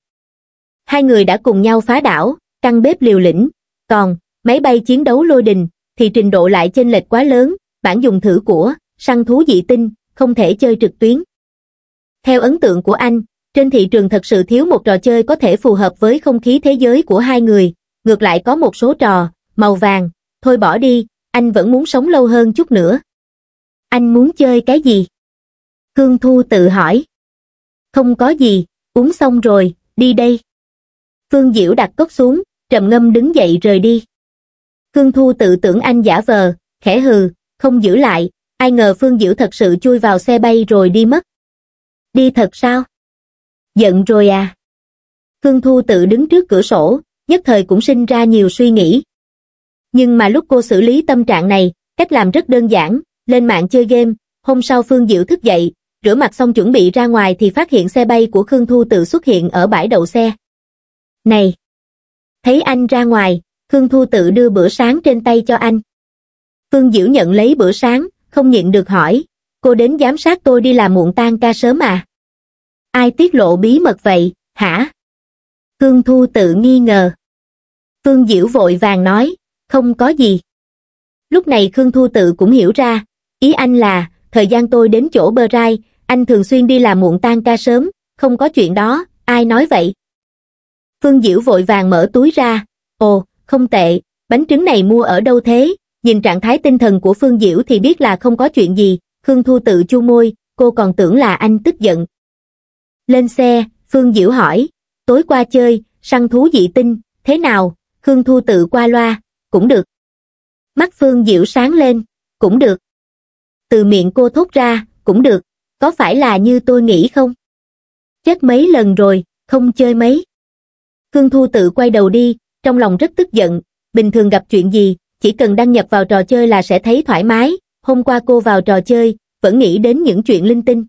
hai người đã cùng nhau phá đảo căn bếp liều lĩnh. Còn, máy bay chiến đấu lôi đình, thì trình độ lại chênh lệch quá lớn, bản dùng thử của, săn thú dị tinh, không thể chơi trực tuyến. Theo ấn tượng của anh, trên thị trường thật sự thiếu một trò chơi có thể phù hợp với không khí thế giới của hai người, ngược lại có một số trò, màu vàng, thôi bỏ đi, anh vẫn muốn sống lâu hơn chút nữa. Anh muốn chơi cái gì? Hương Thu tự hỏi. Không có gì, uống xong rồi, đi đây. Phương Diễu đặt cốc xuống, trầm ngâm đứng dậy rời đi. Khương Thu tự tưởng anh giả vờ, khẽ hừ, không giữ lại, ai ngờ Phương Diễu thật sự chui vào xe bay rồi đi mất. Đi thật sao? Giận rồi à? Khương Thu tự đứng trước cửa sổ, nhất thời cũng sinh ra nhiều suy nghĩ. Nhưng mà lúc cô xử lý tâm trạng này, cách làm rất đơn giản, lên mạng chơi game, hôm sau Phương Diệu thức dậy, rửa mặt xong chuẩn bị ra ngoài thì phát hiện xe bay của Khương Thu tự xuất hiện ở bãi đậu xe. Này! thấy anh ra ngoài khương thu tự đưa bữa sáng trên tay cho anh phương diễu nhận lấy bữa sáng không nhịn được hỏi cô đến giám sát tôi đi làm muộn tan ca sớm à ai tiết lộ bí mật vậy hả khương thu tự nghi ngờ phương diễu vội vàng nói không có gì lúc này khương thu tự cũng hiểu ra ý anh là thời gian tôi đến chỗ bơ rai anh thường xuyên đi làm muộn tan ca sớm không có chuyện đó ai nói vậy Phương Diễu vội vàng mở túi ra, ồ, không tệ, bánh trứng này mua ở đâu thế, nhìn trạng thái tinh thần của Phương Diễu thì biết là không có chuyện gì, Khương Thu tự chu môi, cô còn tưởng là anh tức giận. Lên xe, Phương Diễu hỏi, tối qua chơi, săn thú dị tinh, thế nào, Khương Thu tự qua loa, cũng được. Mắt Phương Diễu sáng lên, cũng được. Từ miệng cô thốt ra, cũng được, có phải là như tôi nghĩ không? Chết mấy lần rồi, không chơi mấy. Khương Thu tự quay đầu đi, trong lòng rất tức giận, bình thường gặp chuyện gì, chỉ cần đăng nhập vào trò chơi là sẽ thấy thoải mái, hôm qua cô vào trò chơi, vẫn nghĩ đến những chuyện linh tinh.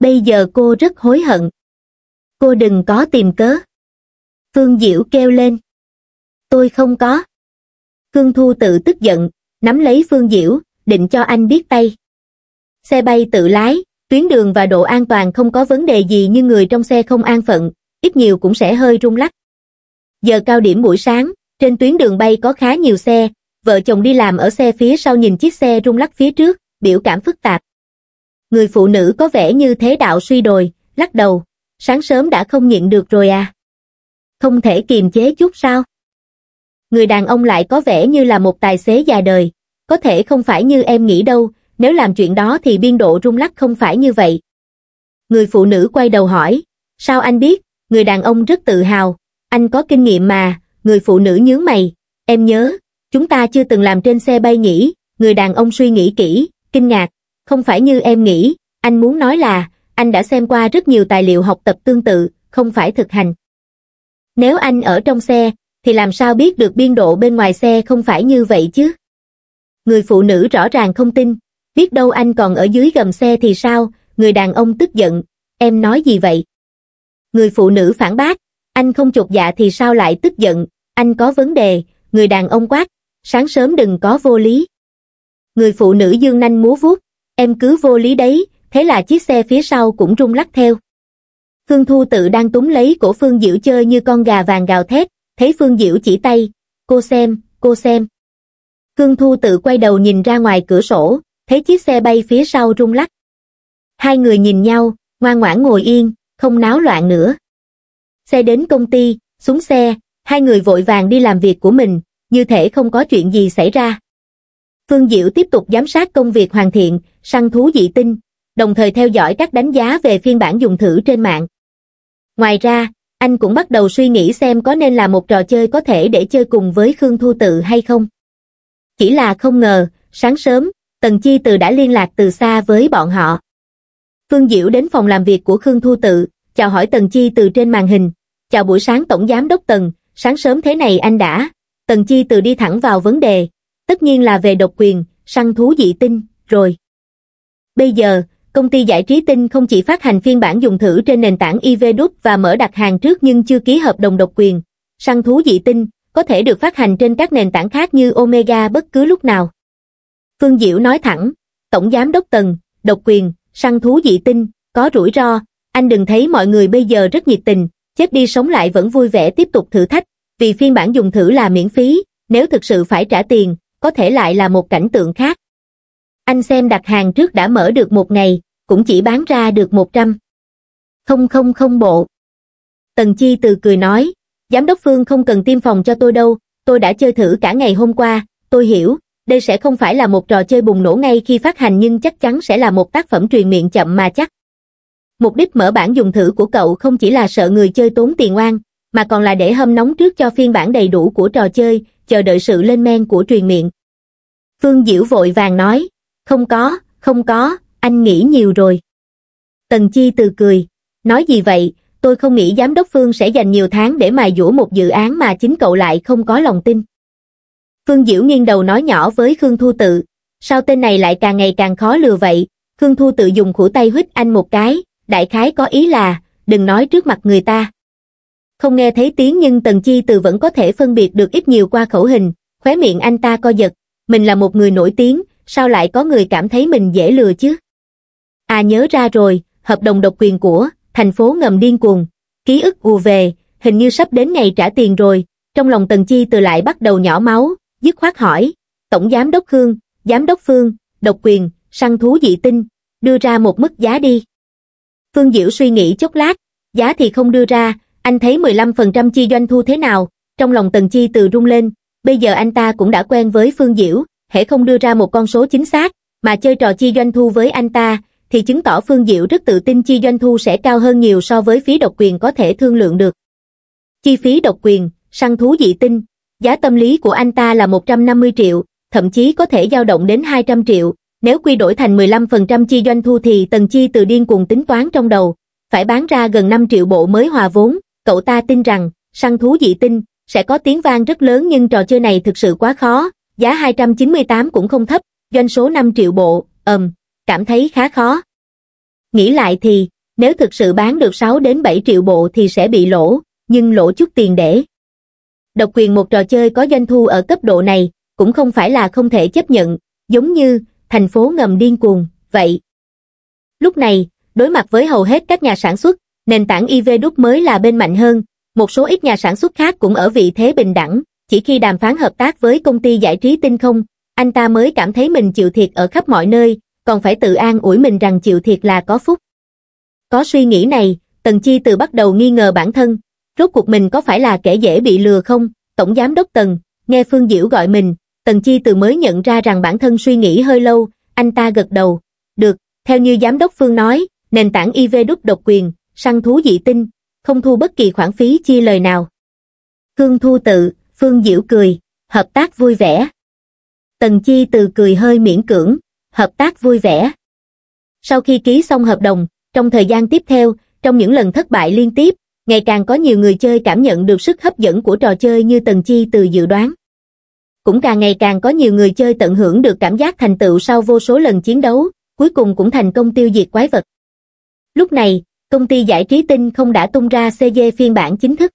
Bây giờ cô rất hối hận. Cô đừng có tìm cớ. Phương Diễu kêu lên. Tôi không có. Khương Thu tự tức giận, nắm lấy Phương Diễu, định cho anh biết tay. Xe bay tự lái, tuyến đường và độ an toàn không có vấn đề gì nhưng người trong xe không an phận, ít nhiều cũng sẽ hơi rung lắc. Giờ cao điểm buổi sáng, trên tuyến đường bay có khá nhiều xe, vợ chồng đi làm ở xe phía sau nhìn chiếc xe rung lắc phía trước, biểu cảm phức tạp. Người phụ nữ có vẻ như thế đạo suy đồi, lắc đầu, sáng sớm đã không nhịn được rồi à. Không thể kiềm chế chút sao? Người đàn ông lại có vẻ như là một tài xế già đời, có thể không phải như em nghĩ đâu, nếu làm chuyện đó thì biên độ rung lắc không phải như vậy. Người phụ nữ quay đầu hỏi, sao anh biết, người đàn ông rất tự hào, anh có kinh nghiệm mà, người phụ nữ nhướng mày, em nhớ, chúng ta chưa từng làm trên xe bay nhỉ, người đàn ông suy nghĩ kỹ, kinh ngạc, không phải như em nghĩ, anh muốn nói là, anh đã xem qua rất nhiều tài liệu học tập tương tự, không phải thực hành. Nếu anh ở trong xe, thì làm sao biết được biên độ bên ngoài xe không phải như vậy chứ? Người phụ nữ rõ ràng không tin, biết đâu anh còn ở dưới gầm xe thì sao, người đàn ông tức giận, em nói gì vậy? Người phụ nữ phản bác, anh không chột dạ thì sao lại tức giận, anh có vấn đề, người đàn ông quát, sáng sớm đừng có vô lý. Người phụ nữ dương nanh múa vuốt, em cứ vô lý đấy, thế là chiếc xe phía sau cũng rung lắc theo. Khương Thu tự đang túng lấy cổ Phương Diễu chơi như con gà vàng gào thét, thấy Phương Diễu chỉ tay, cô xem, cô xem. Khương Thu tự quay đầu nhìn ra ngoài cửa sổ, thấy chiếc xe bay phía sau rung lắc. Hai người nhìn nhau, ngoan ngoãn ngồi yên, không náo loạn nữa. Xe đến công ty, xuống xe, hai người vội vàng đi làm việc của mình, như thể không có chuyện gì xảy ra. Phương Diệu tiếp tục giám sát công việc hoàn thiện, săn thú dị tinh, đồng thời theo dõi các đánh giá về phiên bản dùng thử trên mạng. Ngoài ra, anh cũng bắt đầu suy nghĩ xem có nên là một trò chơi có thể để chơi cùng với Khương Thu Tự hay không. Chỉ là không ngờ, sáng sớm, Tần Chi Từ đã liên lạc từ xa với bọn họ. Phương Diễu đến phòng làm việc của Khương Thu Tự, chào hỏi Tần Chi từ trên màn hình. Chào buổi sáng Tổng Giám Đốc Tần, sáng sớm thế này anh đã. Tần Chi từ đi thẳng vào vấn đề, tất nhiên là về độc quyền, săn thú dị tinh, rồi. Bây giờ, công ty giải trí tinh không chỉ phát hành phiên bản dùng thử trên nền tảng IVDub và mở đặt hàng trước nhưng chưa ký hợp đồng độc quyền. Săn thú dị tinh có thể được phát hành trên các nền tảng khác như Omega bất cứ lúc nào. Phương Diễu nói thẳng, Tổng Giám Đốc Tần, độc quyền, săn thú dị tinh, có rủi ro, anh đừng thấy mọi người bây giờ rất nhiệt tình, chết đi sống lại vẫn vui vẻ tiếp tục thử thách, vì phiên bản dùng thử là miễn phí, nếu thực sự phải trả tiền, có thể lại là một cảnh tượng khác. Anh xem đặt hàng trước đã mở được một ngày, cũng chỉ bán ra được 100. Không không không bộ. Tần Chi từ cười nói, Giám đốc Phương không cần tiêm phòng cho tôi đâu, tôi đã chơi thử cả ngày hôm qua, tôi hiểu, đây sẽ không phải là một trò chơi bùng nổ ngay khi phát hành nhưng chắc chắn sẽ là một tác phẩm truyền miệng chậm mà chắc. Mục đích mở bản dùng thử của cậu không chỉ là sợ người chơi tốn tiền oan, mà còn là để hâm nóng trước cho phiên bản đầy đủ của trò chơi, chờ đợi sự lên men của truyền miệng. Phương Diễu vội vàng nói, không có, không có, anh nghĩ nhiều rồi. Tần Chi từ cười, nói gì vậy, tôi không nghĩ giám đốc Phương sẽ dành nhiều tháng để mài dũa một dự án mà chính cậu lại không có lòng tin phương diễu nghiêng đầu nói nhỏ với khương thu tự sao tên này lại càng ngày càng khó lừa vậy khương thu tự dùng khủi tay huýt anh một cái đại khái có ý là đừng nói trước mặt người ta không nghe thấy tiếng nhưng tần chi từ vẫn có thể phân biệt được ít nhiều qua khẩu hình khóe miệng anh ta co giật mình là một người nổi tiếng sao lại có người cảm thấy mình dễ lừa chứ à nhớ ra rồi hợp đồng độc quyền của thành phố ngầm điên cuồng ký ức ùa về hình như sắp đến ngày trả tiền rồi trong lòng tần chi từ lại bắt đầu nhỏ máu dứt khoát hỏi, Tổng Giám Đốc Khương, Giám Đốc Phương, độc quyền, săn thú dị tinh, đưa ra một mức giá đi. Phương Diễu suy nghĩ chốc lát, giá thì không đưa ra, anh thấy 15% chi doanh thu thế nào, trong lòng Tần Chi từ rung lên, bây giờ anh ta cũng đã quen với Phương Diễu, hễ không đưa ra một con số chính xác, mà chơi trò chi doanh thu với anh ta, thì chứng tỏ Phương diễu rất tự tin chi doanh thu sẽ cao hơn nhiều so với phí độc quyền có thể thương lượng được. Chi phí độc quyền, săn thú dị tinh, Giá tâm lý của anh ta là 150 triệu, thậm chí có thể dao động đến 200 triệu. Nếu quy đổi thành 15% chi doanh thu thì tần chi từ điên cuồng tính toán trong đầu. Phải bán ra gần 5 triệu bộ mới hòa vốn, cậu ta tin rằng, săn thú dị tinh, sẽ có tiếng vang rất lớn nhưng trò chơi này thực sự quá khó, giá 298 cũng không thấp, doanh số 5 triệu bộ, ầm, um, cảm thấy khá khó. Nghĩ lại thì, nếu thực sự bán được 6 đến 7 triệu bộ thì sẽ bị lỗ, nhưng lỗ chút tiền để độc quyền một trò chơi có doanh thu ở cấp độ này cũng không phải là không thể chấp nhận, giống như thành phố ngầm điên cuồng, vậy. Lúc này, đối mặt với hầu hết các nhà sản xuất, nền tảng IVDUP mới là bên mạnh hơn, một số ít nhà sản xuất khác cũng ở vị thế bình đẳng, chỉ khi đàm phán hợp tác với công ty giải trí tinh không, anh ta mới cảm thấy mình chịu thiệt ở khắp mọi nơi, còn phải tự an ủi mình rằng chịu thiệt là có phúc. Có suy nghĩ này, Tần Chi từ bắt đầu nghi ngờ bản thân, rốt cuộc mình có phải là kẻ dễ bị lừa không? Tổng giám đốc Tần, nghe Phương Diễu gọi mình, Tần Chi từ mới nhận ra rằng bản thân suy nghĩ hơi lâu, anh ta gật đầu. Được, theo như giám đốc Phương nói, nền tảng IV đúc độc quyền, săn thú dị tinh, không thu bất kỳ khoản phí chi lời nào. cương Thu tự, Phương Diễu cười, hợp tác vui vẻ. Tần Chi từ cười hơi miễn cưỡng, hợp tác vui vẻ. Sau khi ký xong hợp đồng, trong thời gian tiếp theo, trong những lần thất bại liên tiếp, ngày càng có nhiều người chơi cảm nhận được sức hấp dẫn của trò chơi như Tần Chi từ dự đoán. Cũng càng ngày càng có nhiều người chơi tận hưởng được cảm giác thành tựu sau vô số lần chiến đấu, cuối cùng cũng thành công tiêu diệt quái vật. Lúc này, công ty giải trí tinh không đã tung ra CG phiên bản chính thức.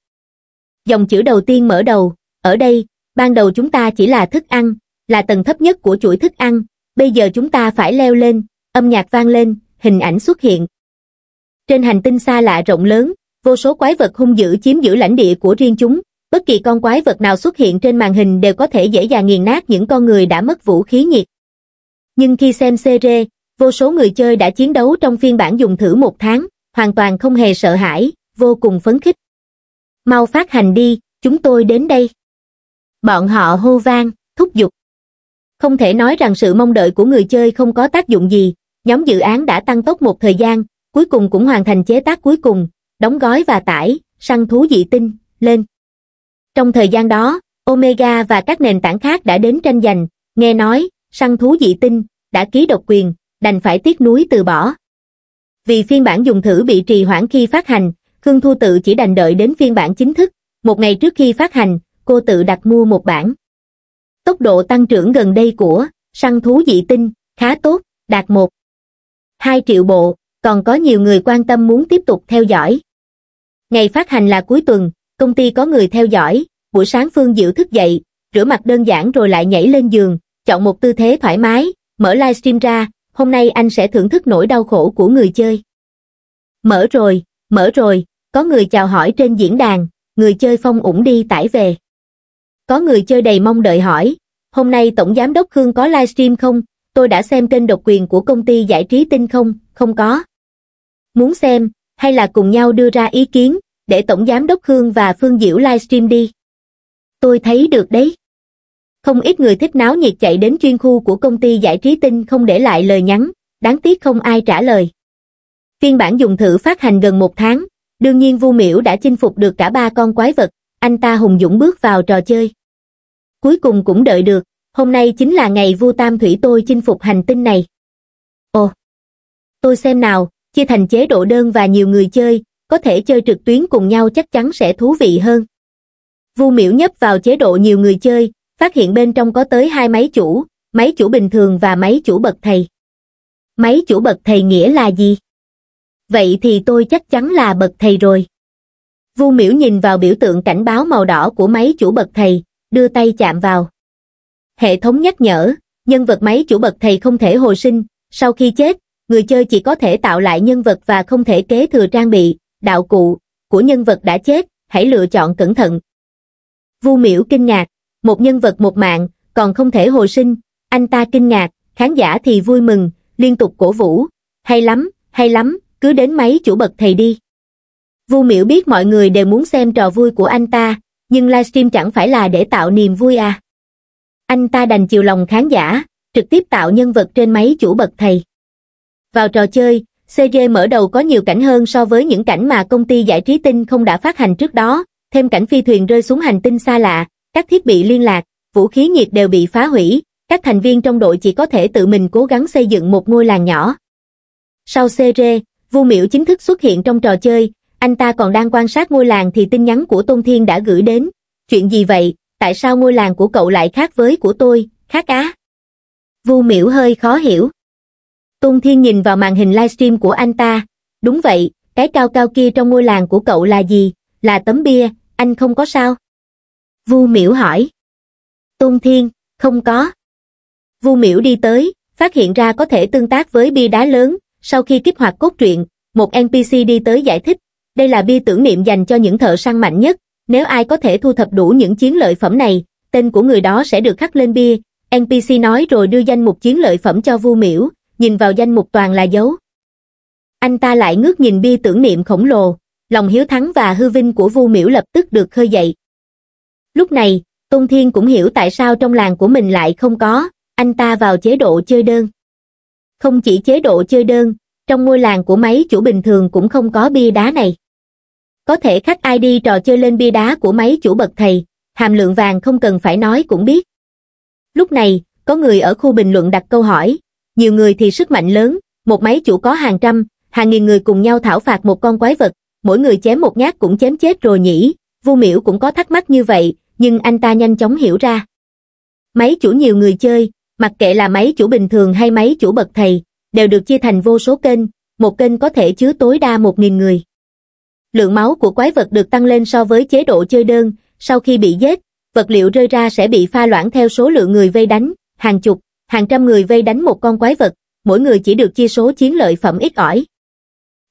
Dòng chữ đầu tiên mở đầu, ở đây, ban đầu chúng ta chỉ là thức ăn, là tầng thấp nhất của chuỗi thức ăn, bây giờ chúng ta phải leo lên, âm nhạc vang lên, hình ảnh xuất hiện. Trên hành tinh xa lạ rộng lớn, vô số quái vật hung dữ chiếm giữ lãnh địa của riêng chúng, bất kỳ con quái vật nào xuất hiện trên màn hình đều có thể dễ dàng nghiền nát những con người đã mất vũ khí nhiệt. Nhưng khi xem CR, vô số người chơi đã chiến đấu trong phiên bản dùng thử một tháng, hoàn toàn không hề sợ hãi, vô cùng phấn khích. Mau phát hành đi, chúng tôi đến đây. Bọn họ hô vang, thúc giục. Không thể nói rằng sự mong đợi của người chơi không có tác dụng gì, nhóm dự án đã tăng tốc một thời gian, cuối cùng cũng hoàn thành chế tác cuối cùng, đóng gói và tải, săn thú dị tinh, lên. Trong thời gian đó, Omega và các nền tảng khác đã đến tranh giành, nghe nói, săn thú dị tinh, đã ký độc quyền, đành phải tiếc núi từ bỏ. Vì phiên bản dùng thử bị trì hoãn khi phát hành, Khương Thu Tự chỉ đành đợi đến phiên bản chính thức. Một ngày trước khi phát hành, cô tự đặt mua một bản. Tốc độ tăng trưởng gần đây của săn thú dị tinh khá tốt, đạt 1. 2 triệu bộ, còn có nhiều người quan tâm muốn tiếp tục theo dõi. Ngày phát hành là cuối tuần, công ty có người theo dõi, buổi sáng Phương Diệu thức dậy, rửa mặt đơn giản rồi lại nhảy lên giường, chọn một tư thế thoải mái, mở livestream ra, hôm nay anh sẽ thưởng thức nỗi đau khổ của người chơi. Mở rồi, mở rồi, có người chào hỏi trên diễn đàn, người chơi phong ủng đi tải về. Có người chơi đầy mong đợi hỏi, hôm nay Tổng Giám đốc Khương có livestream không? Tôi đã xem kênh độc quyền của công ty giải trí tinh không? Không có. Muốn xem, hay là cùng nhau đưa ra ý kiến, để Tổng Giám Đốc Hương và Phương Diễu livestream đi. Tôi thấy được đấy. Không ít người thích náo nhiệt chạy đến chuyên khu của công ty giải trí tinh không để lại lời nhắn, đáng tiếc không ai trả lời. Phiên bản dùng thử phát hành gần một tháng, đương nhiên Vu Miễu đã chinh phục được cả ba con quái vật, anh ta hùng dũng bước vào trò chơi. Cuối cùng cũng đợi được, hôm nay chính là ngày Vu Tam Thủy tôi chinh phục hành tinh này. Ồ, tôi xem nào, chia thành chế độ đơn và nhiều người chơi có thể chơi trực tuyến cùng nhau chắc chắn sẽ thú vị hơn vu Miểu nhấp vào chế độ nhiều người chơi phát hiện bên trong có tới hai máy chủ máy chủ bình thường và máy chủ bậc thầy máy chủ bậc thầy nghĩa là gì vậy thì tôi chắc chắn là bậc thầy rồi vu Miểu nhìn vào biểu tượng cảnh báo màu đỏ của máy chủ bậc thầy đưa tay chạm vào hệ thống nhắc nhở nhân vật máy chủ bậc thầy không thể hồi sinh sau khi chết người chơi chỉ có thể tạo lại nhân vật và không thể kế thừa trang bị, đạo cụ của nhân vật đã chết, hãy lựa chọn cẩn thận. Vu Miểu kinh ngạc, một nhân vật một mạng, còn không thể hồi sinh, anh ta kinh ngạc, khán giả thì vui mừng, liên tục cổ vũ, hay lắm, hay lắm, cứ đến máy chủ bậc thầy đi. Vu Miểu biết mọi người đều muốn xem trò vui của anh ta, nhưng livestream chẳng phải là để tạo niềm vui à. Anh ta đành chiều lòng khán giả, trực tiếp tạo nhân vật trên máy chủ bậc thầy. Vào trò chơi, CG mở đầu có nhiều cảnh hơn so với những cảnh mà công ty giải trí tinh không đã phát hành trước đó, thêm cảnh phi thuyền rơi xuống hành tinh xa lạ, các thiết bị liên lạc, vũ khí nhiệt đều bị phá hủy, các thành viên trong đội chỉ có thể tự mình cố gắng xây dựng một ngôi làng nhỏ. Sau CG, Vu Miểu chính thức xuất hiện trong trò chơi, anh ta còn đang quan sát ngôi làng thì tin nhắn của Tôn Thiên đã gửi đến. Chuyện gì vậy? Tại sao ngôi làng của cậu lại khác với của tôi, khác á? Vu Miểu hơi khó hiểu. Tôn Thiên nhìn vào màn hình livestream của anh ta, đúng vậy, cái cao cao kia trong ngôi làng của cậu là gì, là tấm bia, anh không có sao? Vu Miểu hỏi. Tôn Thiên, không có. Vu Miểu đi tới, phát hiện ra có thể tương tác với bia đá lớn, sau khi kích hoạt cốt truyện, một NPC đi tới giải thích, đây là bia tưởng niệm dành cho những thợ săn mạnh nhất, nếu ai có thể thu thập đủ những chiến lợi phẩm này, tên của người đó sẽ được khắc lên bia, NPC nói rồi đưa danh mục chiến lợi phẩm cho Vu Miểu nhìn vào danh mục toàn là dấu. Anh ta lại ngước nhìn bia tưởng niệm khổng lồ, lòng hiếu thắng và hư vinh của Vu Miểu lập tức được khơi dậy. Lúc này, Tôn Thiên cũng hiểu tại sao trong làng của mình lại không có, anh ta vào chế độ chơi đơn. Không chỉ chế độ chơi đơn, trong ngôi làng của máy chủ bình thường cũng không có bia đá này. Có thể khách ai đi trò chơi lên bia đá của máy chủ bậc thầy, hàm lượng vàng không cần phải nói cũng biết. Lúc này, có người ở khu bình luận đặt câu hỏi, nhiều người thì sức mạnh lớn, một máy chủ có hàng trăm, hàng nghìn người cùng nhau thảo phạt một con quái vật, mỗi người chém một nhát cũng chém chết rồi nhỉ, Vu Miễu cũng có thắc mắc như vậy, nhưng anh ta nhanh chóng hiểu ra. Máy chủ nhiều người chơi, mặc kệ là máy chủ bình thường hay máy chủ bậc thầy, đều được chia thành vô số kênh, một kênh có thể chứa tối đa một nghìn người. Lượng máu của quái vật được tăng lên so với chế độ chơi đơn, sau khi bị giết, vật liệu rơi ra sẽ bị pha loãng theo số lượng người vây đánh, hàng chục, hàng trăm người vây đánh một con quái vật, mỗi người chỉ được chia số chiến lợi phẩm ít ỏi.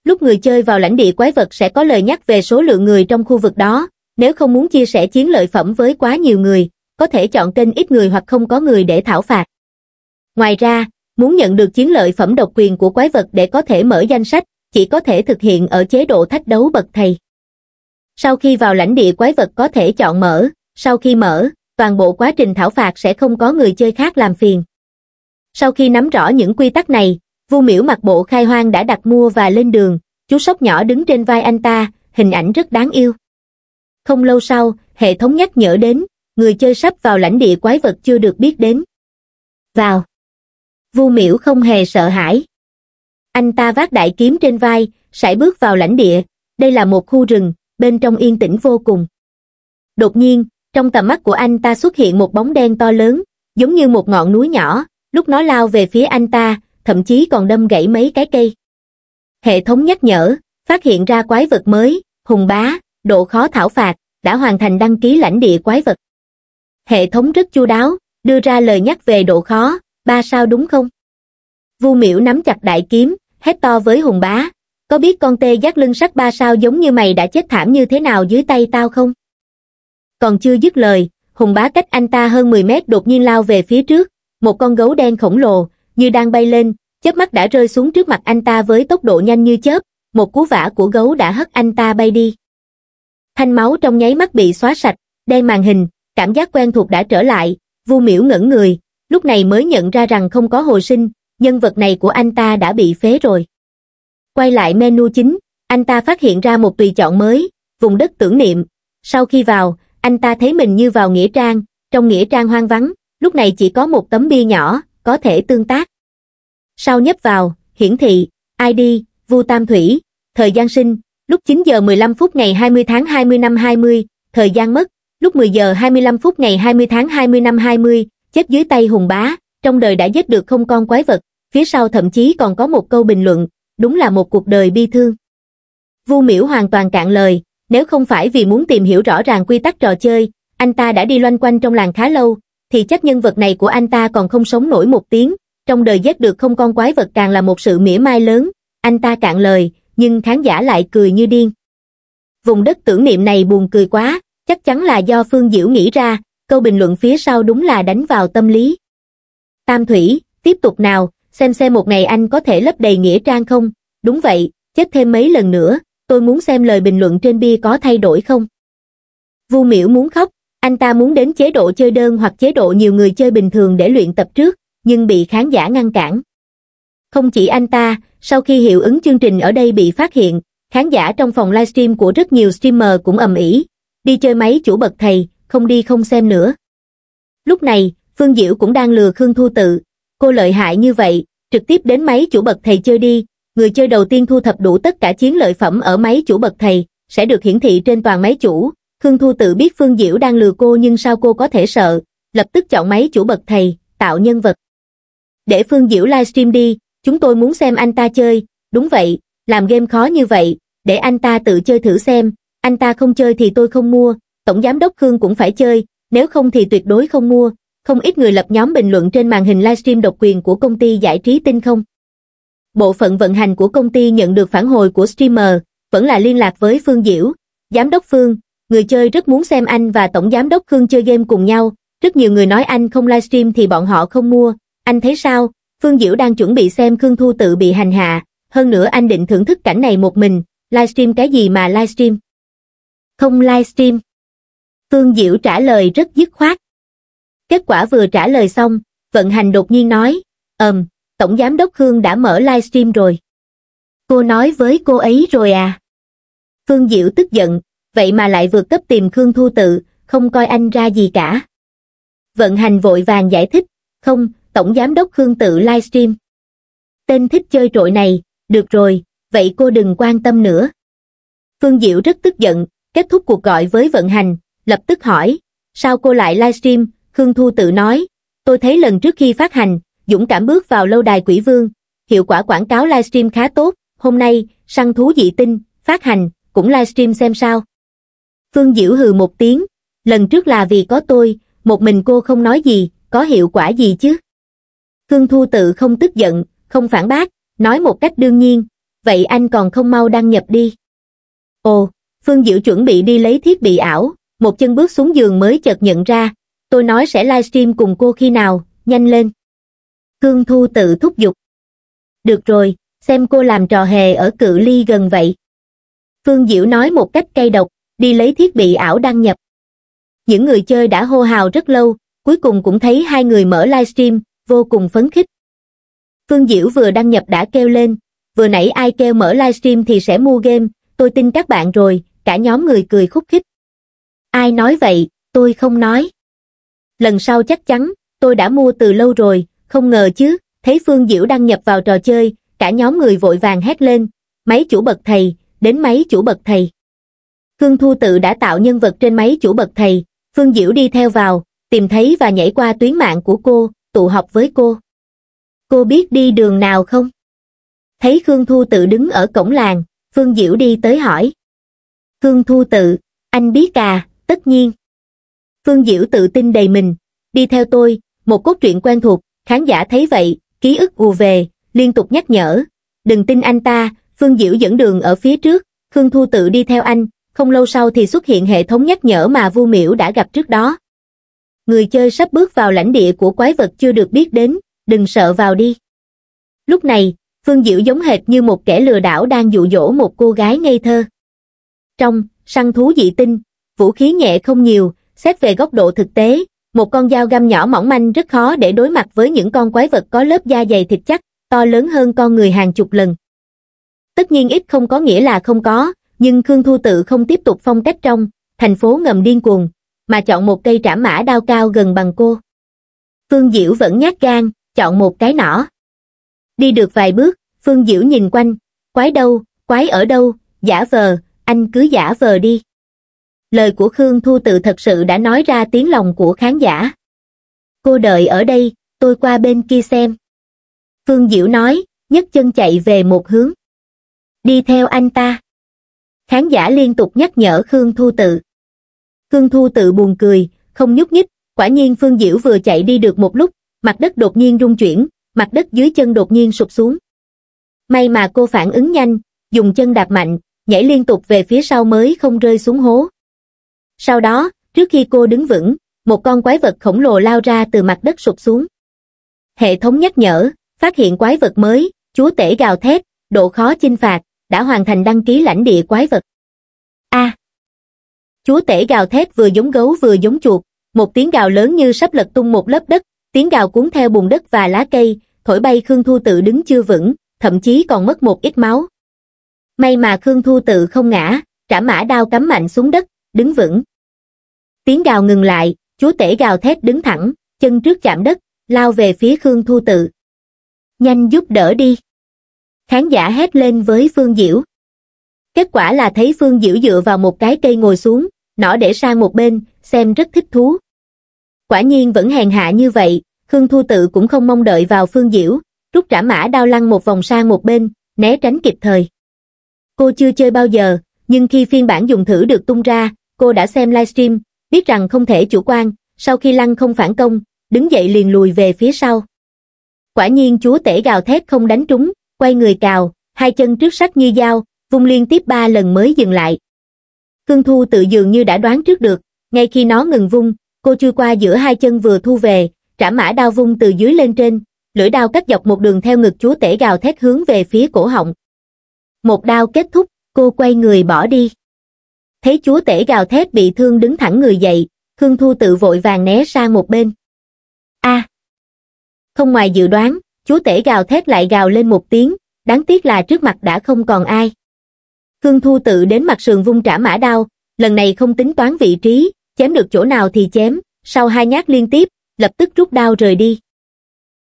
Lúc người chơi vào lãnh địa quái vật sẽ có lời nhắc về số lượng người trong khu vực đó, nếu không muốn chia sẻ chiến lợi phẩm với quá nhiều người, có thể chọn kênh ít người hoặc không có người để thảo phạt. Ngoài ra, muốn nhận được chiến lợi phẩm độc quyền của quái vật để có thể mở danh sách, chỉ có thể thực hiện ở chế độ thách đấu bậc thầy. Sau khi vào lãnh địa quái vật có thể chọn mở, sau khi mở, toàn bộ quá trình thảo phạt sẽ không có người chơi khác làm phiền sau khi nắm rõ những quy tắc này vu Miểu mặc bộ khai hoang đã đặt mua và lên đường chú sóc nhỏ đứng trên vai anh ta hình ảnh rất đáng yêu không lâu sau hệ thống nhắc nhở đến người chơi sắp vào lãnh địa quái vật chưa được biết đến vào vu Miểu không hề sợ hãi anh ta vác đại kiếm trên vai sải bước vào lãnh địa đây là một khu rừng bên trong yên tĩnh vô cùng đột nhiên trong tầm mắt của anh ta xuất hiện một bóng đen to lớn giống như một ngọn núi nhỏ lúc nó lao về phía anh ta thậm chí còn đâm gãy mấy cái cây hệ thống nhắc nhở phát hiện ra quái vật mới hùng bá độ khó thảo phạt đã hoàn thành đăng ký lãnh địa quái vật hệ thống rất chu đáo đưa ra lời nhắc về độ khó ba sao đúng không vu miễu nắm chặt đại kiếm hét to với hùng bá có biết con tê giác lưng sắt ba sao giống như mày đã chết thảm như thế nào dưới tay tao không còn chưa dứt lời hùng bá cách anh ta hơn mười mét đột nhiên lao về phía trước một con gấu đen khổng lồ, như đang bay lên, chớp mắt đã rơi xuống trước mặt anh ta với tốc độ nhanh như chớp, một cú vả của gấu đã hất anh ta bay đi. Thanh máu trong nháy mắt bị xóa sạch, đen màn hình, cảm giác quen thuộc đã trở lại, Vu Miểu ngẩn người, lúc này mới nhận ra rằng không có hồi sinh, nhân vật này của anh ta đã bị phế rồi. Quay lại menu chính, anh ta phát hiện ra một tùy chọn mới, vùng đất tưởng niệm. Sau khi vào, anh ta thấy mình như vào nghĩa trang, trong nghĩa trang hoang vắng, lúc này chỉ có một tấm bia nhỏ, có thể tương tác. Sau nhấp vào, hiển thị, ID, Vu Tam Thủy, thời gian sinh, lúc 9 giờ 15 phút ngày 20 tháng 20 năm 20, thời gian mất, lúc 10 giờ 25 phút ngày 20 tháng 20 năm 20, chết dưới tay hùng bá, trong đời đã giết được không con quái vật, phía sau thậm chí còn có một câu bình luận, đúng là một cuộc đời bi thương. Vu miễu hoàn toàn cạn lời, nếu không phải vì muốn tìm hiểu rõ ràng quy tắc trò chơi, anh ta đã đi loanh quanh trong làng khá lâu, thì chắc nhân vật này của anh ta còn không sống nổi một tiếng, trong đời giết được không con quái vật càng là một sự mỉa mai lớn, anh ta cạn lời, nhưng khán giả lại cười như điên. Vùng đất tưởng niệm này buồn cười quá, chắc chắn là do Phương Diễu nghĩ ra, câu bình luận phía sau đúng là đánh vào tâm lý. Tam Thủy, tiếp tục nào, xem xem một ngày anh có thể lấp đầy nghĩa trang không, đúng vậy, chết thêm mấy lần nữa, tôi muốn xem lời bình luận trên bia có thay đổi không. Vu Miễu muốn khóc, anh ta muốn đến chế độ chơi đơn hoặc chế độ nhiều người chơi bình thường để luyện tập trước, nhưng bị khán giả ngăn cản. Không chỉ anh ta, sau khi hiệu ứng chương trình ở đây bị phát hiện, khán giả trong phòng livestream của rất nhiều streamer cũng ầm ĩ, đi chơi máy chủ bậc thầy, không đi không xem nữa. Lúc này, Phương Diễu cũng đang lừa Khương Thu Tự, cô lợi hại như vậy, trực tiếp đến máy chủ bậc thầy chơi đi, người chơi đầu tiên thu thập đủ tất cả chiến lợi phẩm ở máy chủ bậc thầy, sẽ được hiển thị trên toàn máy chủ, Khương Thu tự biết Phương Diễu đang lừa cô nhưng sao cô có thể sợ, lập tức chọn máy chủ bậc thầy, tạo nhân vật. Để Phương Diễu livestream đi, chúng tôi muốn xem anh ta chơi, đúng vậy, làm game khó như vậy, để anh ta tự chơi thử xem, anh ta không chơi thì tôi không mua, Tổng Giám đốc Khương cũng phải chơi, nếu không thì tuyệt đối không mua, không ít người lập nhóm bình luận trên màn hình livestream độc quyền của công ty giải trí tinh không. Bộ phận vận hành của công ty nhận được phản hồi của streamer, vẫn là liên lạc với Phương Diễu. Giám đốc Phương, người chơi rất muốn xem anh và Tổng Giám đốc Khương chơi game cùng nhau, rất nhiều người nói anh không livestream thì bọn họ không mua, anh thấy sao, Phương Diễu đang chuẩn bị xem Khương Thu tự bị hành hạ, hơn nữa anh định thưởng thức cảnh này một mình, livestream cái gì mà livestream? Không livestream. Phương Diễu trả lời rất dứt khoát. Kết quả vừa trả lời xong, vận hành đột nhiên nói, ầm, Tổng Giám đốc Khương đã mở livestream rồi. Cô nói với cô ấy rồi à? Phương Diệu tức giận, vậy mà lại vượt cấp tìm Khương Thu Tự, không coi anh ra gì cả. Vận hành vội vàng giải thích, không, Tổng Giám đốc Khương Tự livestream. Tên thích chơi trội này, được rồi, vậy cô đừng quan tâm nữa. Phương Diệu rất tức giận, kết thúc cuộc gọi với vận hành, lập tức hỏi, sao cô lại livestream, Khương Thu Tự nói, tôi thấy lần trước khi phát hành, Dũng cảm bước vào lâu đài quỷ vương, hiệu quả quảng cáo livestream khá tốt, hôm nay, săn thú dị tinh, phát hành, cũng livestream xem sao. Phương Diễu hừ một tiếng, lần trước là vì có tôi, một mình cô không nói gì, có hiệu quả gì chứ? Khương Thu tự không tức giận, không phản bác, nói một cách đương nhiên, vậy anh còn không mau đăng nhập đi. Ồ, Phương Diệu chuẩn bị đi lấy thiết bị ảo, một chân bước xuống giường mới chợt nhận ra, tôi nói sẽ livestream cùng cô khi nào, nhanh lên. Khương Thu tự thúc giục. Được rồi, xem cô làm trò hề ở cự ly gần vậy. Phương Diệu nói một cách cay độc, đi lấy thiết bị ảo đăng nhập. Những người chơi đã hô hào rất lâu, cuối cùng cũng thấy hai người mở livestream, vô cùng phấn khích. Phương Diễu vừa đăng nhập đã kêu lên, vừa nãy ai kêu mở livestream thì sẽ mua game, tôi tin các bạn rồi, cả nhóm người cười khúc khích. Ai nói vậy, tôi không nói. Lần sau chắc chắn, tôi đã mua từ lâu rồi, không ngờ chứ, thấy Phương Diễu đăng nhập vào trò chơi, cả nhóm người vội vàng hét lên, máy chủ bậc thầy, đến máy chủ bậc thầy. Khương Thu tự đã tạo nhân vật trên máy chủ bậc thầy, Phương Diễu đi theo vào, tìm thấy và nhảy qua tuyến mạng của cô, tụ họp với cô. Cô biết đi đường nào không? Thấy Khương Thu tự đứng ở cổng làng, Phương Diễu đi tới hỏi. Khương Thu tự, anh biết cà? tất nhiên. Phương Diễu tự tin đầy mình, đi theo tôi, một cốt truyện quen thuộc, khán giả thấy vậy, ký ức ù về, liên tục nhắc nhở. Đừng tin anh ta, Phương Diễu dẫn đường ở phía trước, Khương Thu tự đi theo anh, không lâu sau thì xuất hiện hệ thống nhắc nhở mà Vu Miểu đã gặp trước đó. Người chơi sắp bước vào lãnh địa của quái vật chưa được biết đến, đừng sợ vào đi. Lúc này, Phương Diệu giống hệt như một kẻ lừa đảo đang dụ dỗ một cô gái ngây thơ. Trong, săn thú dị tinh, vũ khí nhẹ không nhiều, xét về góc độ thực tế, một con dao găm nhỏ mỏng manh rất khó để đối mặt với những con quái vật có lớp da dày thịt chắc, to lớn hơn con người hàng chục lần. Tất nhiên ít không có nghĩa là không có, nhưng khương thu tự không tiếp tục phong cách trong thành phố ngầm điên cuồng mà chọn một cây trảm mã đao cao gần bằng cô phương diễu vẫn nhát gan chọn một cái nỏ đi được vài bước phương diễu nhìn quanh quái đâu quái ở đâu giả vờ anh cứ giả vờ đi lời của khương thu tự thật sự đã nói ra tiếng lòng của khán giả cô đợi ở đây tôi qua bên kia xem phương diễu nói nhấc chân chạy về một hướng đi theo anh ta khán giả liên tục nhắc nhở Khương Thu Tự. Khương Thu Tự buồn cười, không nhúc nhích, quả nhiên Phương Diễu vừa chạy đi được một lúc, mặt đất đột nhiên rung chuyển, mặt đất dưới chân đột nhiên sụp xuống. May mà cô phản ứng nhanh, dùng chân đạp mạnh, nhảy liên tục về phía sau mới không rơi xuống hố. Sau đó, trước khi cô đứng vững, một con quái vật khổng lồ lao ra từ mặt đất sụp xuống. Hệ thống nhắc nhở, phát hiện quái vật mới, chúa tể gào thét, độ khó chinh phạt, đã hoàn thành đăng ký lãnh địa quái vật. A. À, chúa tể gào thét vừa giống gấu vừa giống chuột, một tiếng gào lớn như sắp lật tung một lớp đất, tiếng gào cuốn theo bùn đất và lá cây, thổi bay Khương Thu Tự đứng chưa vững, thậm chí còn mất một ít máu. May mà Khương Thu Tự không ngã, trả mã đao cắm mạnh xuống đất, đứng vững. Tiếng gào ngừng lại, chúa tể gào thét đứng thẳng, chân trước chạm đất, lao về phía Khương Thu Tự. Nhanh giúp đỡ đi khán giả hét lên với Phương Diễu. Kết quả là thấy Phương Diễu dựa vào một cái cây ngồi xuống, nó để sang một bên, xem rất thích thú. Quả nhiên vẫn hèn hạ như vậy, Khương Thu Tự cũng không mong đợi vào Phương Diễu, rút trả mã đao lăn một vòng sang một bên, né tránh kịp thời. Cô chưa chơi bao giờ, nhưng khi phiên bản dùng thử được tung ra, cô đã xem livestream, biết rằng không thể chủ quan, sau khi lăn không phản công, đứng dậy liền lùi về phía sau. Quả nhiên chúa tể gào thét không đánh trúng, quay người cào, hai chân trước sắc như dao, vung liên tiếp ba lần mới dừng lại. Cương Thu tự dường như đã đoán trước được, ngay khi nó ngừng vung, cô chui qua giữa hai chân vừa thu về, trả mã đao vung từ dưới lên trên, lưỡi đao cắt dọc một đường theo ngực chúa tể gào thét hướng về phía cổ họng. Một đao kết thúc, cô quay người bỏ đi. Thấy chúa tể gào thét bị thương đứng thẳng người dậy, Khương Thu tự vội vàng né sang một bên. A. không ngoài dự đoán, chú tể gào thét lại gào lên một tiếng, đáng tiếc là trước mặt đã không còn ai. Khương Thu tự đến mặt sườn vung trả mã đao, lần này không tính toán vị trí, chém được chỗ nào thì chém, sau hai nhát liên tiếp, lập tức rút đao rời đi.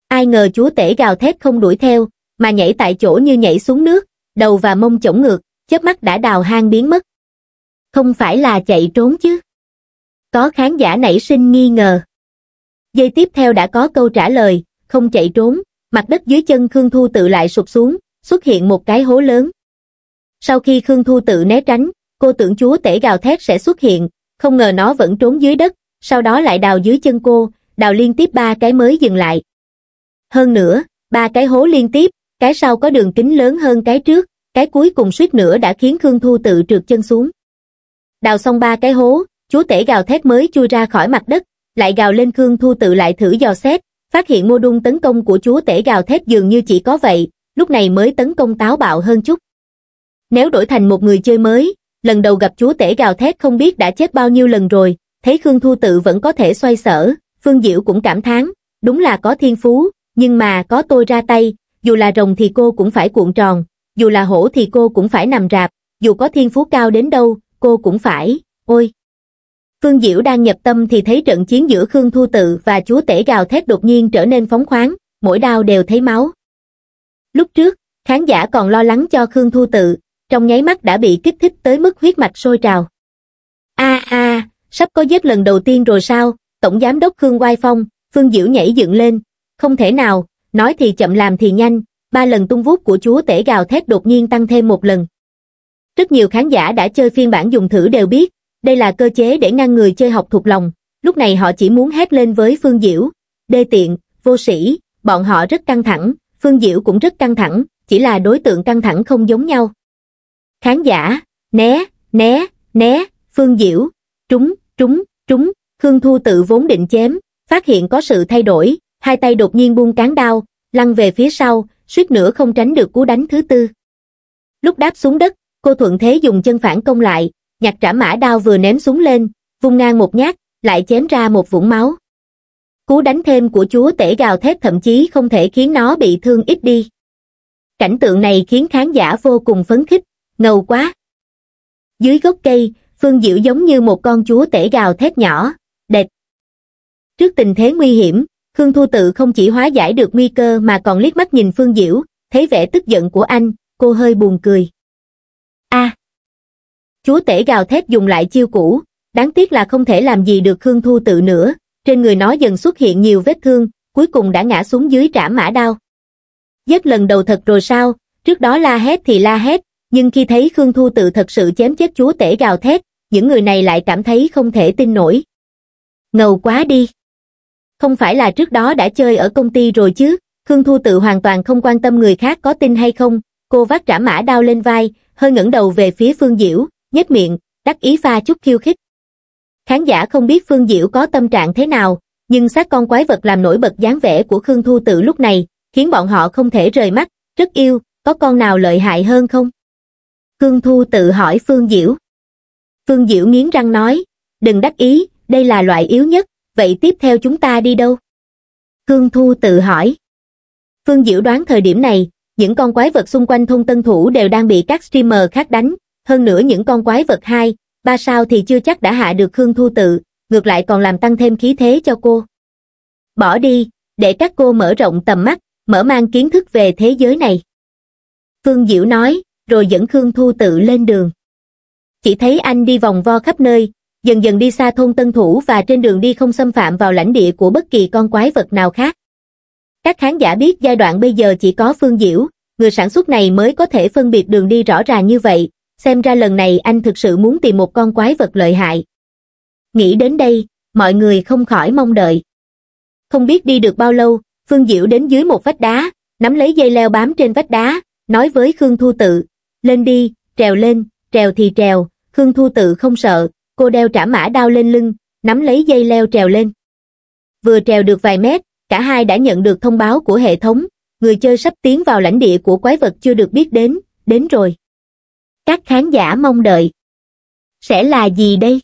Ai ngờ chú tể gào thét không đuổi theo, mà nhảy tại chỗ như nhảy xuống nước, đầu và mông chổng ngược, chớp mắt đã đào hang biến mất. Không phải là chạy trốn chứ? Có khán giả nảy sinh nghi ngờ. Giây tiếp theo đã có câu trả lời, không chạy trốn, mặt đất dưới chân Khương Thu Tự lại sụp xuống, xuất hiện một cái hố lớn. Sau khi Khương Thu Tự né tránh, cô tưởng chúa tể gào thét sẽ xuất hiện, không ngờ nó vẫn trốn dưới đất, sau đó lại đào dưới chân cô, đào liên tiếp ba cái mới dừng lại. Hơn nữa, ba cái hố liên tiếp, cái sau có đường kính lớn hơn cái trước, cái cuối cùng suýt nữa đã khiến Khương Thu Tự trượt chân xuống. Đào xong ba cái hố, chúa tể gào thét mới chui ra khỏi mặt đất, lại gào lên Khương Thu Tự lại thử dò xét, phát hiện mô đun tấn công của chúa tể gào thét dường như chỉ có vậy, lúc này mới tấn công táo bạo hơn chút. Nếu đổi thành một người chơi mới, lần đầu gặp chúa tể gào thét không biết đã chết bao nhiêu lần rồi, thấy Khương Thu Tự vẫn có thể xoay sở, Phương Diệu cũng cảm thán, đúng là có thiên phú, nhưng mà có tôi ra tay, dù là rồng thì cô cũng phải cuộn tròn, dù là hổ thì cô cũng phải nằm rạp, dù có thiên phú cao đến đâu, cô cũng phải, ôi. Phương Diễu đang nhập tâm thì thấy trận chiến giữa Khương Thu Tự và Chúa Tể gào thét đột nhiên trở nên phóng khoáng, mỗi đao đều thấy máu. Lúc trước, khán giả còn lo lắng cho Khương Thu Tự, trong nháy mắt đã bị kích thích tới mức huyết mạch sôi trào. A a, sắp có giết lần đầu tiên rồi sao? Tổng giám đốc Khương Oai Phong, Phương Diễu nhảy dựng lên, không thể nào, nói thì chậm làm thì nhanh, ba lần tung vút của Chúa Tể gào thét đột nhiên tăng thêm một lần. Rất nhiều khán giả đã chơi phiên bản dùng thử đều biết, đây là cơ chế để ngăn người chơi học thuộc lòng, lúc này họ chỉ muốn hét lên với Phương Diễu. Đê tiện, vô sĩ, bọn họ rất căng thẳng, Phương Diễu cũng rất căng thẳng, chỉ là đối tượng căng thẳng không giống nhau. Khán giả, né, né, né, Phương Diễu, trúng, trúng, trúng, Khương Thu tự vốn định chém, phát hiện có sự thay đổi, hai tay đột nhiên buông cán đao, lăn về phía sau, suýt nữa không tránh được cú đánh thứ tư. Lúc đáp xuống đất, cô thuận thế dùng chân phản công lại, nhặt trả mã đao vừa ném xuống lên, vung ngang một nhát, lại chém ra một vũng máu. Cú đánh thêm của chúa tể gào thét thậm chí không thể khiến nó bị thương ít đi. Cảnh tượng này khiến khán giả vô cùng phấn khích, ngầu quá. Dưới gốc cây, Phương Diệu giống như một con chúa tể gào thét nhỏ, đệt Trước tình thế nguy hiểm, Khương Thu Tự không chỉ hóa giải được nguy cơ mà còn liếc mắt nhìn Phương Diễu, thấy vẻ tức giận của anh, cô hơi buồn cười. Chúa tể gào thét dùng lại chiêu cũ, đáng tiếc là không thể làm gì được Khương Thu tự nữa, trên người nó dần xuất hiện nhiều vết thương, cuối cùng đã ngã xuống dưới trả mã đao. Giết lần đầu thật rồi sao, trước đó la hét thì la hét, nhưng khi thấy Khương Thu tự thật sự chém chết chúa tể gào thét, những người này lại cảm thấy không thể tin nổi. Ngầu quá đi! Không phải là trước đó đã chơi ở công ty rồi chứ, Khương Thu tự hoàn toàn không quan tâm người khác có tin hay không, cô vác trả mã đao lên vai, hơi ngẩng đầu về phía Phương Diễu, nhếch miệng, đắc ý pha chút khiêu khích. Khán giả không biết Phương Diễu có tâm trạng thế nào, nhưng sát con quái vật làm nổi bật dáng vẻ của Khương Thu Tự lúc này, khiến bọn họ không thể rời mắt, rất yêu, có con nào lợi hại hơn không? Khương Thu Tự hỏi Phương Diễu. Phương Diễu nghiến răng nói, đừng đắc ý, đây là loại yếu nhất, vậy tiếp theo chúng ta đi đâu? Khương Thu Tự hỏi. Phương Diễu đoán thời điểm này, những con quái vật xung quanh thôn Tân Thủ đều đang bị các streamer khác đánh, hơn nữa những con quái vật hai ba sao thì chưa chắc đã hạ được khương thu tự ngược lại còn làm tăng thêm khí thế cho cô bỏ đi để các cô mở rộng tầm mắt mở mang kiến thức về thế giới này phương diễu nói rồi dẫn khương thu tự lên đường chỉ thấy anh đi vòng vo khắp nơi dần dần đi xa thôn tân thủ và trên đường đi không xâm phạm vào lãnh địa của bất kỳ con quái vật nào khác các khán giả biết giai đoạn bây giờ chỉ có phương diễu người sản xuất này mới có thể phân biệt đường đi rõ ràng như vậy xem ra lần này anh thực sự muốn tìm một con quái vật lợi hại. Nghĩ đến đây, mọi người không khỏi mong đợi. Không biết đi được bao lâu, Phương Diệu đến dưới một vách đá, nắm lấy dây leo bám trên vách đá, nói với Khương Thu Tự, lên đi, trèo lên, trèo thì trèo, Khương Thu Tự không sợ, cô đeo trả mã đao lên lưng, nắm lấy dây leo trèo lên. Vừa trèo được vài mét, cả hai đã nhận được thông báo của hệ thống, người chơi sắp tiến vào lãnh địa của quái vật chưa được biết đến, đến rồi các khán giả mong đợi. Sẽ là gì đây?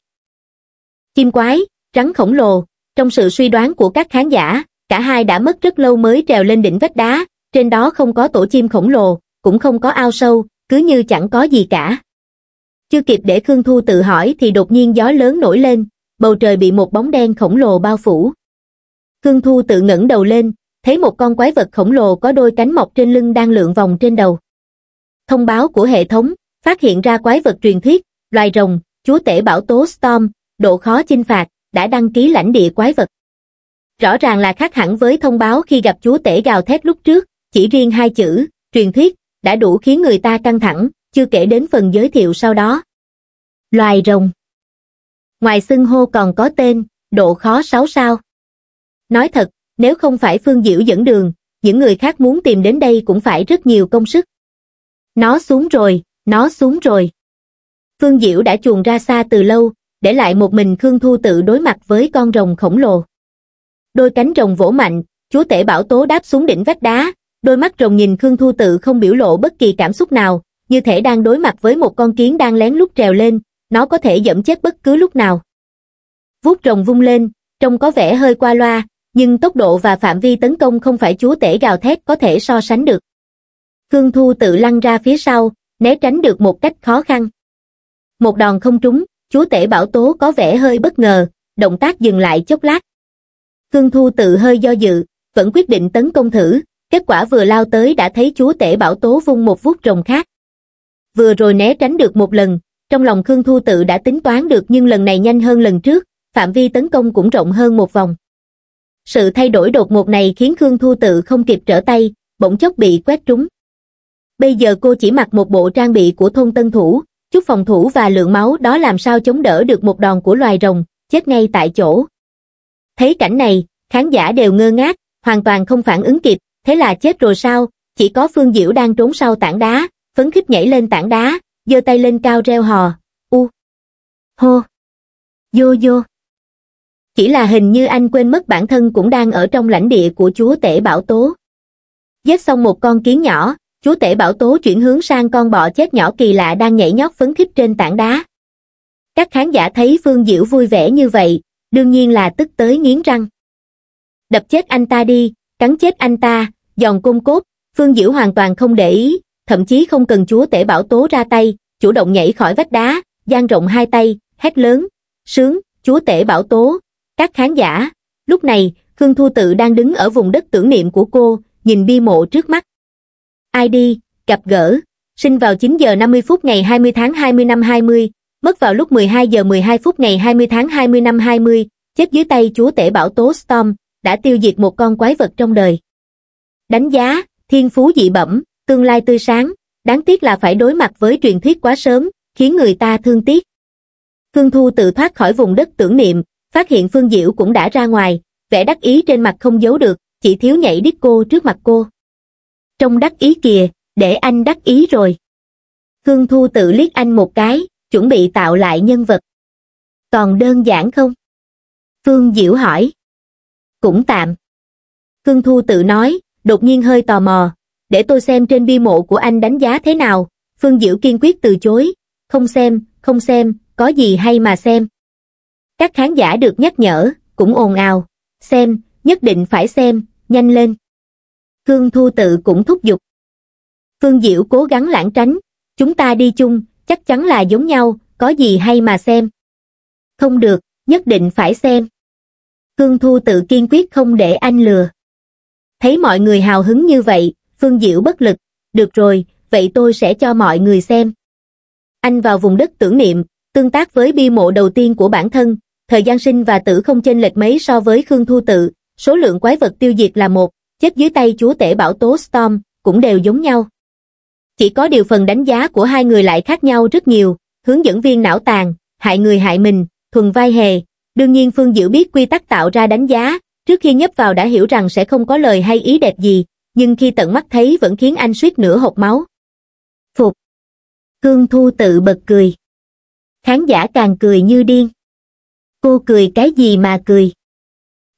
Chim quái, rắn khổng lồ, trong sự suy đoán của các khán giả, cả hai đã mất rất lâu mới trèo lên đỉnh vách đá, trên đó không có tổ chim khổng lồ, cũng không có ao sâu, cứ như chẳng có gì cả. Chưa kịp để Khương Thu tự hỏi thì đột nhiên gió lớn nổi lên, bầu trời bị một bóng đen khổng lồ bao phủ. Khương Thu tự ngẩng đầu lên, thấy một con quái vật khổng lồ có đôi cánh mọc trên lưng đang lượn vòng trên đầu. Thông báo của hệ thống, phát hiện ra quái vật truyền thuyết, loài rồng, chúa tể bảo tố Storm, độ khó chinh phạt, đã đăng ký lãnh địa quái vật. Rõ ràng là khác hẳn với thông báo khi gặp chúa tể gào thét lúc trước, chỉ riêng hai chữ, truyền thuyết, đã đủ khiến người ta căng thẳng, chưa kể đến phần giới thiệu sau đó. Loài rồng Ngoài xưng hô còn có tên, độ khó 6 sao. Nói thật, nếu không phải Phương Diễu dẫn đường, những người khác muốn tìm đến đây cũng phải rất nhiều công sức. Nó xuống rồi, nó xuống rồi. Phương Diễu đã chuồn ra xa từ lâu, để lại một mình Khương Thu tự đối mặt với con rồng khổng lồ. Đôi cánh rồng vỗ mạnh, chúa tể bảo tố đáp xuống đỉnh vách đá, đôi mắt rồng nhìn Khương Thu tự không biểu lộ bất kỳ cảm xúc nào, như thể đang đối mặt với một con kiến đang lén lút trèo lên, nó có thể dẫm chết bất cứ lúc nào. Vút rồng vung lên, trông có vẻ hơi qua loa, nhưng tốc độ và phạm vi tấn công không phải chúa tể gào thét có thể so sánh được. Khương Thu tự lăn ra phía sau, né tránh được một cách khó khăn. Một đòn không trúng, chúa tể bảo tố có vẻ hơi bất ngờ, động tác dừng lại chốc lát. Khương Thu tự hơi do dự, vẫn quyết định tấn công thử, kết quả vừa lao tới đã thấy chúa tể bảo tố vung một vuốt rồng khác. Vừa rồi né tránh được một lần, trong lòng Khương Thu tự đã tính toán được nhưng lần này nhanh hơn lần trước, phạm vi tấn công cũng rộng hơn một vòng. Sự thay đổi đột ngột này khiến Khương Thu tự không kịp trở tay, bỗng chốc bị quét trúng bây giờ cô chỉ mặc một bộ trang bị của thôn tân thủ, chút phòng thủ và lượng máu đó làm sao chống đỡ được một đòn của loài rồng, chết ngay tại chỗ. Thấy cảnh này, khán giả đều ngơ ngác, hoàn toàn không phản ứng kịp, thế là chết rồi sao, chỉ có Phương Diễu đang trốn sau tảng đá, phấn khích nhảy lên tảng đá, giơ tay lên cao reo hò, u, hô, vô vô. Chỉ là hình như anh quên mất bản thân cũng đang ở trong lãnh địa của chúa tể Bảo Tố. Giết xong một con kiến nhỏ, Chú tể bảo tố chuyển hướng sang con bọ chết nhỏ kỳ lạ đang nhảy nhót phấn khích trên tảng đá. Các khán giả thấy Phương Diễu vui vẻ như vậy, đương nhiên là tức tới nghiến răng. Đập chết anh ta đi, cắn chết anh ta, giòn cung cốt, Phương Diễu hoàn toàn không để ý, thậm chí không cần chúa tể bảo tố ra tay, chủ động nhảy khỏi vách đá, dang rộng hai tay, hét lớn, sướng, chúa tể bảo tố, các khán giả. Lúc này, Khương Thu Tự đang đứng ở vùng đất tưởng niệm của cô, nhìn bi mộ trước mắt. ID, gặp gỡ, sinh vào 9 giờ 50 phút ngày 20 tháng 20 năm 20, mất vào lúc 12 giờ 12 phút ngày 20 tháng 20 năm 20, chết dưới tay chúa tể bảo tố Storm, đã tiêu diệt một con quái vật trong đời. Đánh giá, thiên phú dị bẩm, tương lai tươi sáng, đáng tiếc là phải đối mặt với truyền thuyết quá sớm, khiến người ta thương tiếc. Khương Thu tự thoát khỏi vùng đất tưởng niệm, phát hiện Phương Diễu cũng đã ra ngoài, vẻ đắc ý trên mặt không giấu được, chỉ thiếu nhảy đít cô trước mặt cô trông đắc ý kìa, để anh đắc ý rồi. Hương Thu tự liếc anh một cái, chuẩn bị tạo lại nhân vật. Còn đơn giản không? Phương Diễu hỏi. Cũng tạm. Hương Thu tự nói, đột nhiên hơi tò mò, để tôi xem trên bi mộ của anh đánh giá thế nào. Phương Diễu kiên quyết từ chối, không xem, không xem, có gì hay mà xem. Các khán giả được nhắc nhở, cũng ồn ào, xem, nhất định phải xem, nhanh lên. Khương thu tự cũng thúc giục phương diệu cố gắng lãng tránh chúng ta đi chung chắc chắn là giống nhau có gì hay mà xem không được nhất định phải xem Khương thu tự kiên quyết không để anh lừa thấy mọi người hào hứng như vậy phương diệu bất lực được rồi vậy tôi sẽ cho mọi người xem anh vào vùng đất tưởng niệm tương tác với bi mộ đầu tiên của bản thân thời gian sinh và tử không chênh lệch mấy so với khương thu tự số lượng quái vật tiêu diệt là một chết dưới tay chúa tể bão tố Storm, cũng đều giống nhau. Chỉ có điều phần đánh giá của hai người lại khác nhau rất nhiều, hướng dẫn viên não tàn, hại người hại mình, thuần vai hề. Đương nhiên Phương Diệu biết quy tắc tạo ra đánh giá, trước khi nhấp vào đã hiểu rằng sẽ không có lời hay ý đẹp gì, nhưng khi tận mắt thấy vẫn khiến anh suýt nửa hộp máu. Phục. Cương Thu tự bật cười. Khán giả càng cười như điên. Cô cười cái gì mà cười?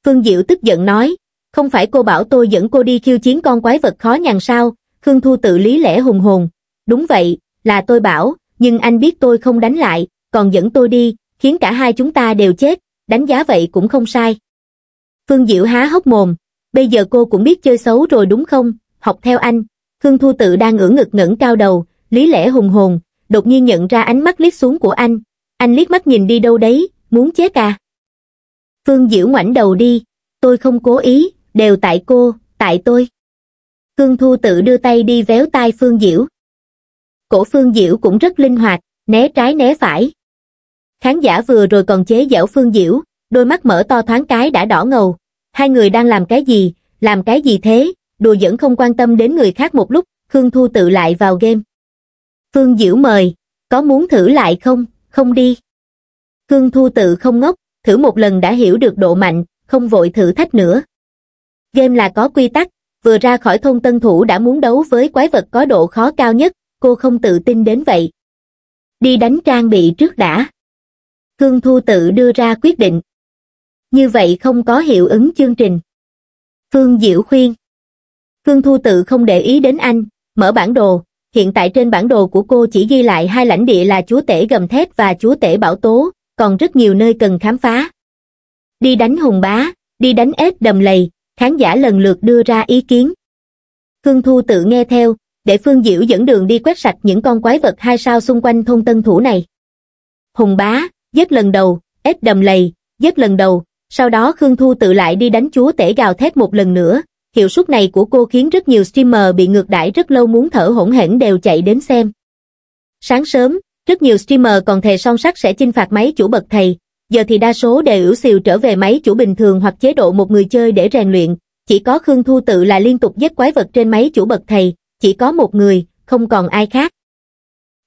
Phương Diệu tức giận nói, không phải cô bảo tôi dẫn cô đi khiêu chiến con quái vật khó nhằn sao, Khương Thu tự lý lẽ hùng hồn. Đúng vậy, là tôi bảo, nhưng anh biết tôi không đánh lại, còn dẫn tôi đi, khiến cả hai chúng ta đều chết, đánh giá vậy cũng không sai. Phương Diệu há hốc mồm, bây giờ cô cũng biết chơi xấu rồi đúng không, học theo anh. Khương Thu tự đang ngửa ngực ngẩng cao đầu, lý lẽ hùng hồn, đột nhiên nhận ra ánh mắt liếc xuống của anh. Anh liếc mắt nhìn đi đâu đấy, muốn chết à? Phương diệu ngoảnh đầu đi, tôi không cố ý, đều tại cô, tại tôi. Cương Thu tự đưa tay đi véo tai Phương Diễu. Cổ Phương Diễu cũng rất linh hoạt, né trái né phải. Khán giả vừa rồi còn chế giễu Phương Diễu, đôi mắt mở to thoáng cái đã đỏ ngầu. Hai người đang làm cái gì, làm cái gì thế, đùa dẫn không quan tâm đến người khác một lúc, Khương Thu tự lại vào game. Phương Diễu mời, có muốn thử lại không, không đi. Khương Thu tự không ngốc, thử một lần đã hiểu được độ mạnh, không vội thử thách nữa. Game là có quy tắc, vừa ra khỏi thôn tân thủ đã muốn đấu với quái vật có độ khó cao nhất, cô không tự tin đến vậy. Đi đánh trang bị trước đã. Khương Thu tự đưa ra quyết định. Như vậy không có hiệu ứng chương trình. Phương Diệu khuyên. Khương Thu tự không để ý đến anh, mở bản đồ. Hiện tại trên bản đồ của cô chỉ ghi lại hai lãnh địa là chúa tể gầm thét và chúa tể bảo tố, còn rất nhiều nơi cần khám phá. Đi đánh hùng bá, đi đánh ếch đầm lầy, khán giả lần lượt đưa ra ý kiến khương thu tự nghe theo để phương diễu dẫn đường đi quét sạch những con quái vật hai sao xung quanh thôn tân thủ này hùng bá giết lần đầu ép đầm lầy giết lần đầu sau đó khương thu tự lại đi đánh chúa tể gào thét một lần nữa hiệu suất này của cô khiến rất nhiều streamer bị ngược đãi rất lâu muốn thở hỗn hển đều chạy đến xem sáng sớm rất nhiều streamer còn thề son sắt sẽ chinh phạt máy chủ bậc thầy giờ thì đa số đều ỉu xìu trở về máy chủ bình thường hoặc chế độ một người chơi để rèn luyện, chỉ có Khương Thu tự là liên tục giết quái vật trên máy chủ bậc thầy, chỉ có một người, không còn ai khác.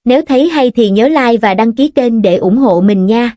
Nếu thấy hay thì nhớ like và đăng ký kênh để ủng hộ mình nha.